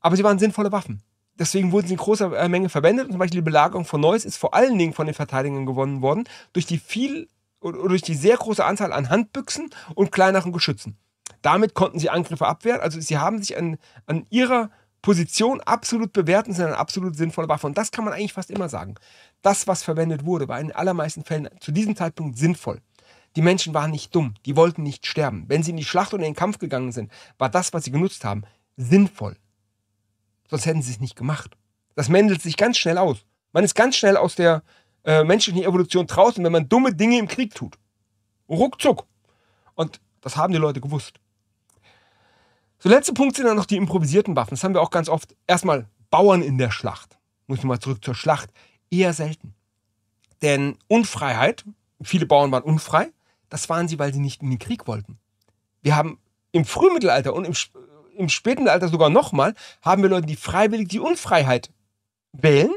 Aber sie waren sinnvolle Waffen. Deswegen wurden sie in großer äh, Menge verwendet. Und zum Beispiel die Belagerung von Neuss ist vor allen Dingen von den Verteidigern gewonnen worden, durch die viel durch die sehr große Anzahl an Handbüchsen und kleineren Geschützen. Damit konnten sie Angriffe abwehren. Also sie haben sich an, an ihrer Position absolut bewährt und sind eine absolut sinnvolle Waffe. Und das kann man eigentlich fast immer sagen. Das, was verwendet wurde, war in den allermeisten Fällen zu diesem Zeitpunkt sinnvoll. Die Menschen waren nicht dumm, die wollten nicht sterben. Wenn sie in die Schlacht oder in den Kampf gegangen sind, war das, was sie genutzt haben, sinnvoll. Sonst hätten sie es nicht gemacht. Das mendelt sich ganz schnell aus. Man ist ganz schnell aus der äh, menschlichen Evolution draußen, wenn man dumme Dinge im Krieg tut. Ruckzuck. Und das haben die Leute gewusst. So, letzter Punkt sind dann noch die improvisierten Waffen. Das haben wir auch ganz oft. Erstmal Bauern in der Schlacht. Muss ich mal zurück zur Schlacht. Eher selten. Denn Unfreiheit, viele Bauern waren unfrei, das waren sie, weil sie nicht in den Krieg wollten. Wir haben im Frühmittelalter und im im späten Alter sogar nochmal, haben wir Leute, die freiwillig die Unfreiheit wählen.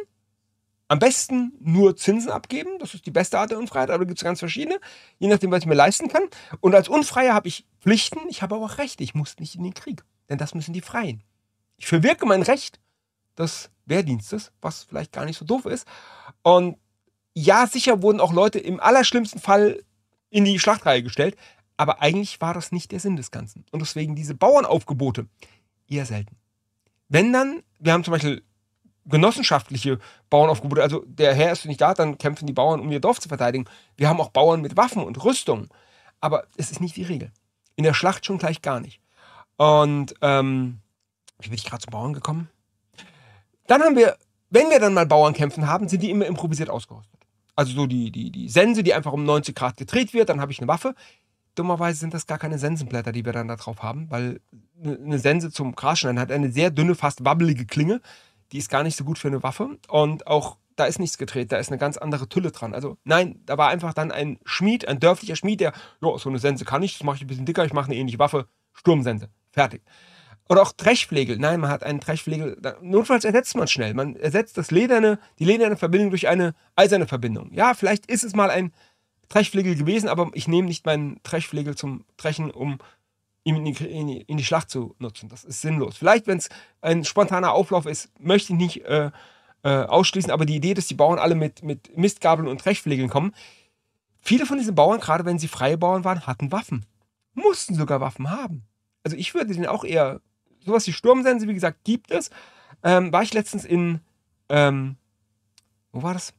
Am besten nur Zinsen abgeben, das ist die beste Art der Unfreiheit, aber da gibt es ganz verschiedene, je nachdem, was ich mir leisten kann. Und als Unfreier habe ich Pflichten, ich habe aber auch Rechte, ich muss nicht in den Krieg, denn das müssen die Freien. Ich verwirke mein Recht des Wehrdienstes, was vielleicht gar nicht so doof ist. Und ja, sicher wurden auch Leute im allerschlimmsten Fall in die Schlachtreihe gestellt, aber eigentlich war das nicht der Sinn des Ganzen. Und deswegen diese Bauernaufgebote eher selten. Wenn dann, wir haben zum Beispiel genossenschaftliche Bauernaufgebote, also der Herr ist nicht da, dann kämpfen die Bauern, um ihr Dorf zu verteidigen. Wir haben auch Bauern mit Waffen und Rüstung. Aber es ist nicht die Regel. In der Schlacht schon gleich gar nicht. Und ähm, wie bin ich gerade zu Bauern gekommen? Dann haben wir, wenn wir dann mal Bauernkämpfen haben, sind die immer improvisiert ausgerüstet. Also so die, die, die Sense, die einfach um 90 Grad gedreht wird, dann habe ich eine Waffe dummerweise sind das gar keine Sensenblätter, die wir dann da drauf haben, weil ne, eine Sense zum Graschneiden hat eine sehr dünne, fast wabbelige Klinge. Die ist gar nicht so gut für eine Waffe. Und auch da ist nichts gedreht, da ist eine ganz andere Tülle dran. Also nein, da war einfach dann ein Schmied, ein dörflicher Schmied, der, ja, so eine Sense kann ich, das mache ich ein bisschen dicker, ich mache eine ähnliche Waffe, Sturmsense, fertig. Oder auch Trechflegel. Nein, man hat einen Trechflegel. Notfalls ersetzt man schnell. Man ersetzt das lederne, die lederne Verbindung durch eine eiserne Verbindung. Ja, vielleicht ist es mal ein Trechflegel gewesen, aber ich nehme nicht meinen Trechflegel zum Trechen, um ihn in die, Schlacht zu nutzen. Das ist sinnlos. Vielleicht, wenn es ein spontaner Auflauf ist, möchte ich nicht äh, äh, ausschließen, aber die Idee, dass die Bauern alle mit, mit Mistgabeln und Trechflegeln kommen, viele von diesen Bauern, gerade wenn sie freie Bauern waren, hatten Waffen. Mussten sogar Waffen haben. Also ich würde den auch eher, sowas wie Sturmsense, wie gesagt, gibt es. Ähm, war ich letztens in, ähm, wo war das?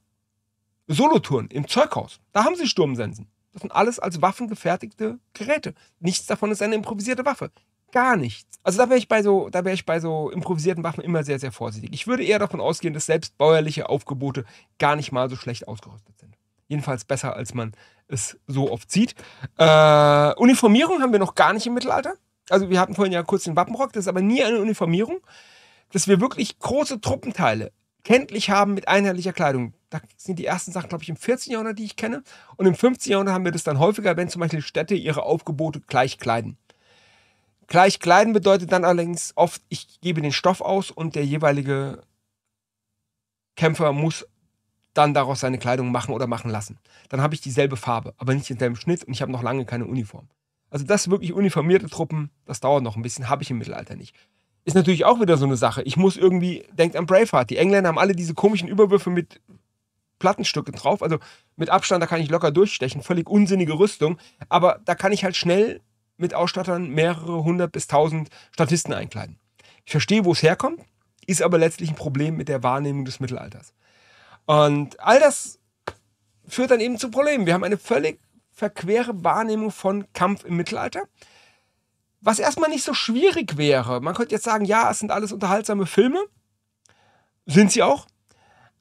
Solotouren im Zeughaus, da haben sie Sturmsensen. Das sind alles als Waffen gefertigte Geräte. Nichts davon ist eine improvisierte Waffe. Gar nichts. Also da wäre ich bei so, da ich bei so improvisierten Waffen immer sehr, sehr vorsichtig. Ich würde eher davon ausgehen, dass selbst bäuerliche Aufgebote gar nicht mal so schlecht ausgerüstet sind. Jedenfalls besser, als man es so oft sieht. Äh, Uniformierung haben wir noch gar nicht im Mittelalter. Also wir hatten vorhin ja kurz den Wappenrock, das ist aber nie eine Uniformierung, dass wir wirklich große Truppenteile kenntlich haben mit einheitlicher Kleidung. Da sind die ersten Sachen, glaube ich, im 14. Jahrhundert, die ich kenne. Und im 15. Jahrhundert haben wir das dann häufiger, wenn zum Beispiel Städte ihre Aufgebote gleich kleiden. Gleich kleiden bedeutet dann allerdings oft, ich gebe den Stoff aus und der jeweilige Kämpfer muss dann daraus seine Kleidung machen oder machen lassen. Dann habe ich dieselbe Farbe, aber nicht denselben Schnitt und ich habe noch lange keine Uniform. Also das wirklich uniformierte Truppen, das dauert noch ein bisschen, habe ich im Mittelalter nicht ist natürlich auch wieder so eine Sache. Ich muss irgendwie, denkt an Braveheart, die Engländer haben alle diese komischen Überwürfe mit Plattenstücken drauf, also mit Abstand, da kann ich locker durchstechen, völlig unsinnige Rüstung, aber da kann ich halt schnell mit Ausstattern mehrere hundert bis tausend Statisten einkleiden. Ich verstehe, wo es herkommt, ist aber letztlich ein Problem mit der Wahrnehmung des Mittelalters. Und all das führt dann eben zu Problemen. Wir haben eine völlig verquere Wahrnehmung von Kampf im Mittelalter. Was erstmal nicht so schwierig wäre. Man könnte jetzt sagen, ja, es sind alles unterhaltsame Filme. Sind sie auch.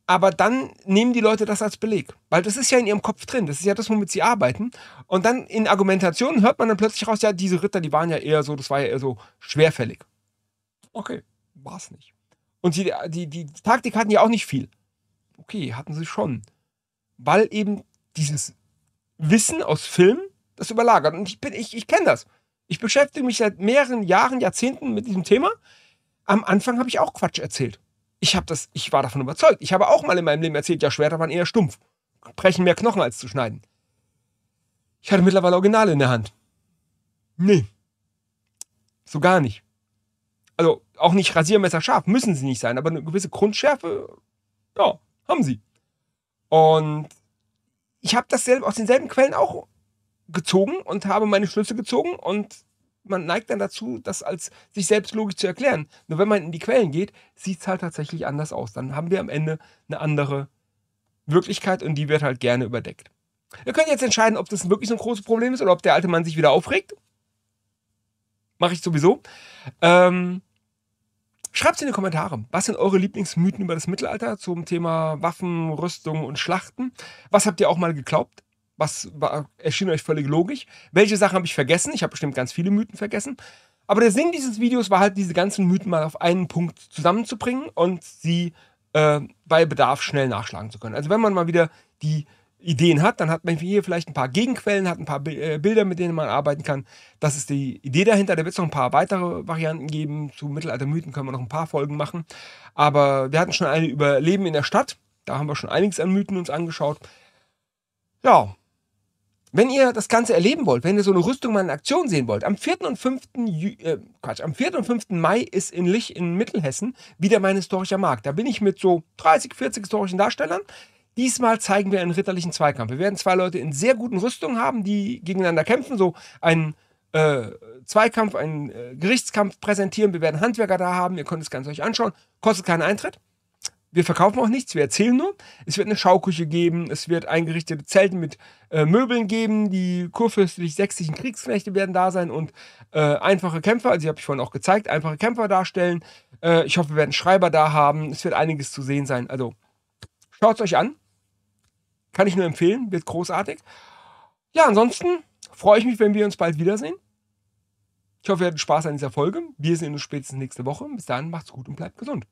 Aber dann nehmen die Leute das als Beleg. Weil das ist ja in ihrem Kopf drin. Das ist ja das, womit sie arbeiten. Und dann in Argumentationen hört man dann plötzlich raus, ja, diese Ritter, die waren ja eher so, das war ja eher so schwerfällig. Okay, war es nicht. Und die, die, die Taktik hatten ja auch nicht viel. Okay, hatten sie schon. Weil eben dieses Wissen aus Filmen das überlagert. Und ich, ich, ich kenne das. Ich beschäftige mich seit mehreren Jahren, Jahrzehnten mit diesem Thema. Am Anfang habe ich auch Quatsch erzählt. Ich, habe das, ich war davon überzeugt. Ich habe auch mal in meinem Leben erzählt, ja, Schwerter waren eher stumpf. Brechen mehr Knochen als zu schneiden. Ich hatte mittlerweile Originale in der Hand. Nee. So gar nicht. Also auch nicht Rasiermesser scharf, müssen sie nicht sein, aber eine gewisse Grundschärfe, ja, haben sie. Und ich habe das aus denselben Quellen auch gezogen und habe meine Schlüsse gezogen und man neigt dann dazu, das als sich selbst logisch zu erklären. Nur wenn man in die Quellen geht, sieht es halt tatsächlich anders aus. Dann haben wir am Ende eine andere Wirklichkeit und die wird halt gerne überdeckt. Ihr könnt jetzt entscheiden, ob das wirklich so ein großes Problem ist oder ob der alte Mann sich wieder aufregt. Mache ich sowieso. Ähm, Schreibt es in die Kommentare. Was sind eure Lieblingsmythen über das Mittelalter zum Thema Waffen, Rüstung und Schlachten? Was habt ihr auch mal geglaubt? Was war, erschien euch völlig logisch? Welche Sachen habe ich vergessen? Ich habe bestimmt ganz viele Mythen vergessen. Aber der Sinn dieses Videos war halt, diese ganzen Mythen mal auf einen Punkt zusammenzubringen und sie äh, bei Bedarf schnell nachschlagen zu können. Also wenn man mal wieder die Ideen hat, dann hat man hier vielleicht ein paar Gegenquellen, hat ein paar äh, Bilder, mit denen man arbeiten kann. Das ist die Idee dahinter. Da wird es noch ein paar weitere Varianten geben. Zu Mittelaltermythen können wir noch ein paar Folgen machen. Aber wir hatten schon eine über Leben in der Stadt. Da haben wir schon einiges an Mythen uns angeschaut. Ja, wenn ihr das Ganze erleben wollt, wenn ihr so eine Rüstung mal in Aktion sehen wollt, am 4. und 5. Ju äh, Quatsch, am 4. und 5. Mai ist in Lich in Mittelhessen wieder mein historischer Markt. Da bin ich mit so 30, 40 historischen Darstellern. Diesmal zeigen wir einen ritterlichen Zweikampf. Wir werden zwei Leute in sehr guten Rüstungen haben, die gegeneinander kämpfen, so einen äh, Zweikampf, einen äh, Gerichtskampf präsentieren. Wir werden Handwerker da haben, ihr könnt es ganz euch anschauen. Kostet keinen Eintritt wir verkaufen auch nichts, wir erzählen nur. Es wird eine Schauküche geben, es wird eingerichtete Zelte mit äh, Möbeln geben, die kurfürstlich-sächsischen Kriegsknechte werden da sein und äh, einfache Kämpfer, also die habe ich vorhin auch gezeigt, einfache Kämpfer darstellen. Äh, ich hoffe, wir werden Schreiber da haben, es wird einiges zu sehen sein. Also schaut es euch an, kann ich nur empfehlen, wird großartig. Ja, ansonsten freue ich mich, wenn wir uns bald wiedersehen. Ich hoffe, ihr hattet Spaß an dieser Folge. Wir sehen uns spätestens nächste Woche. Bis dahin, macht's gut und bleibt gesund.